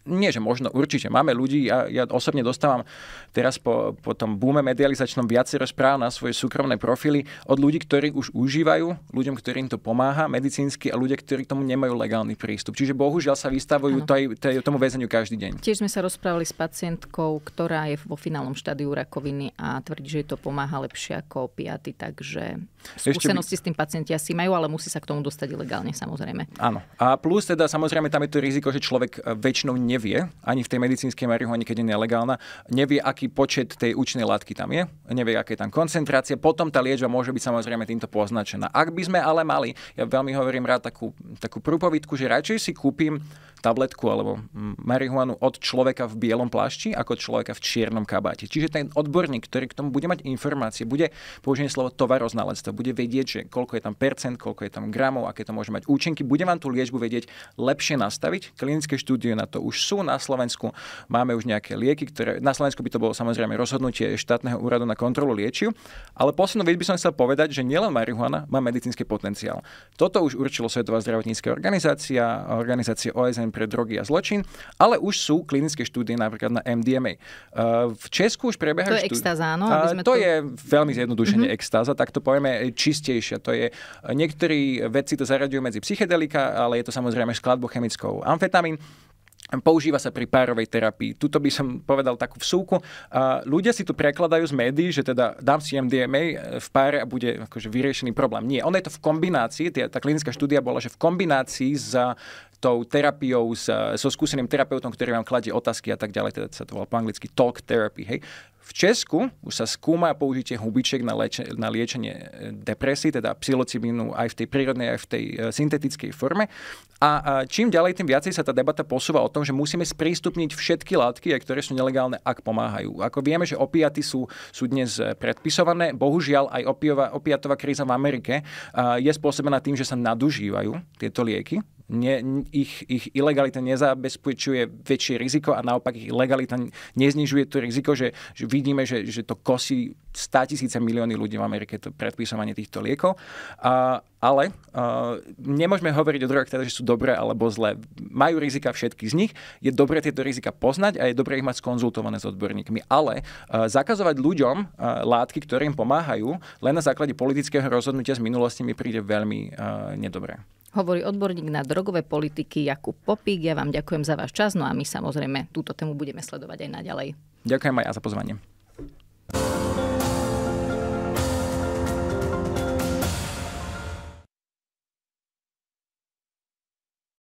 nie, že možno, určite máme ľudí, ja, ja osobne dostávam teraz po, po tom boome medializačnom viacero správ na svoje súkromné profily od ľudí, ktorí už užívajú, ľuďom, ktorým to pomáha medicínsky a ľudia, ktorí k tomu nemajú legálny prístup. Čiže bohužiaľ sa vystavujú to aj tomu väzeniu každý deň. Tiež sme sa rozprávali s pacientkou, ktorá je vo finálnom štádiu rakoviny a tvrdí, že to pomáha lepšie ako opiaty, takže skúsenosti by... s tým pacienti asi majú, ale musí sa k tomu dostať legálne, samozrejme. Áno. A plus teda samozrejme tam je to riziko, že človek väčšinou ne nevie, ani v tej medicínskej marihuane, keď je nelegálna, nevie, aký počet tej účnej látky tam je, nevie, aké je tam koncentrácia, potom tá liečba môže byť samozrejme týmto poznačená. Ak by sme ale mali, ja veľmi hovorím rád takú, takú prúpovidku, že radšej si kúpim tabletku alebo marihuanu od človeka v bielom plášti ako od človeka v čiernom kabáte. Čiže ten odborník, ktorý k tomu bude mať informácie, bude použiť slovo tovaroznalectvo, bude vedieť, že koľko je tam percent, koľko je tam gramov, aké to môže mať účinky, bude vám tú liečbu vedieť lepšie nastaviť. Klinické štúdie na to už sú na Slovensku. Máme už nejaké lieky, ktoré na Slovensku by to bolo samozrejme rozhodnutie štátneho úradu na kontrolu liečiv, ale poslednú vec by som chcel povedať, že nielen marihuana má medicínsky potenciál. Toto už určilo Svetová zdravotnícka organizácia, organizácie OSN centrum pre drogy a zločin, ale už sú klinické štúdie napríklad na MDMA. Uh, v Česku už prebieha... To je štú... extáza, áno? Aby sme to tu... je veľmi zjednodušene mm-hmm. extáza, tak to povieme eh, čistejšia. To je, eh, niektorí vedci to zaraďujú medzi psychedelika, ale je to samozrejme skladbo chemickou amfetamín. Používa sa pri párovej terapii. Tuto by som povedal takú vsúku. Ľudia si tu prekladajú z médií, že teda dám si MDMA e, v páre a bude akože vyriešený problém. Nie, ono je to v kombinácii, tá klinická štúdia bola, že v kombinácii s tou terapiou, so skúseným terapeutom, ktorý vám kladie otázky a tak ďalej, teda sa to volá po anglicky talk therapy, hej, v Česku už sa skúma použitie hubičiek na, leč- na liečenie e, depresí, teda psilocibinu aj v tej prírodnej, aj v tej e, syntetickej forme. A čím ďalej, tým viacej sa tá debata posúva o tom, že musíme sprístupniť všetky látky, ktoré sú nelegálne, ak pomáhajú. Ako vieme, že opiaty sú, sú dnes e, predpisované, bohužiaľ aj opiová, opiatová kríza v Amerike je spôsobená tým, že sa nadužívajú tieto lieky, ne, ich, ich ilegalita nezabezpečuje väčšie riziko a naopak ich ilegalita neznižuje to riziko, že, že vidíme, že, že to kosí 100 tisíce milióny ľudí v Amerike, to predpisovanie týchto liekov. A, ale a, nemôžeme hovoriť o drogách teda, že sú dobré alebo zlé. Majú rizika všetky z nich, je dobré tieto rizika poznať a je dobré ich mať skonzultované s odborníkmi. Ale a, zakazovať ľuďom a, látky, ktoré im pomáhajú, len na základe politického rozhodnutia z minulosti mi príde veľmi a, nedobré. Hovorí odborník na drogové politiky Jakub Popík. Ja vám ďakujem za váš čas, no a my samozrejme túto tému budeme sledovať aj naďalej. Ďakujem aj ja za pozvanie.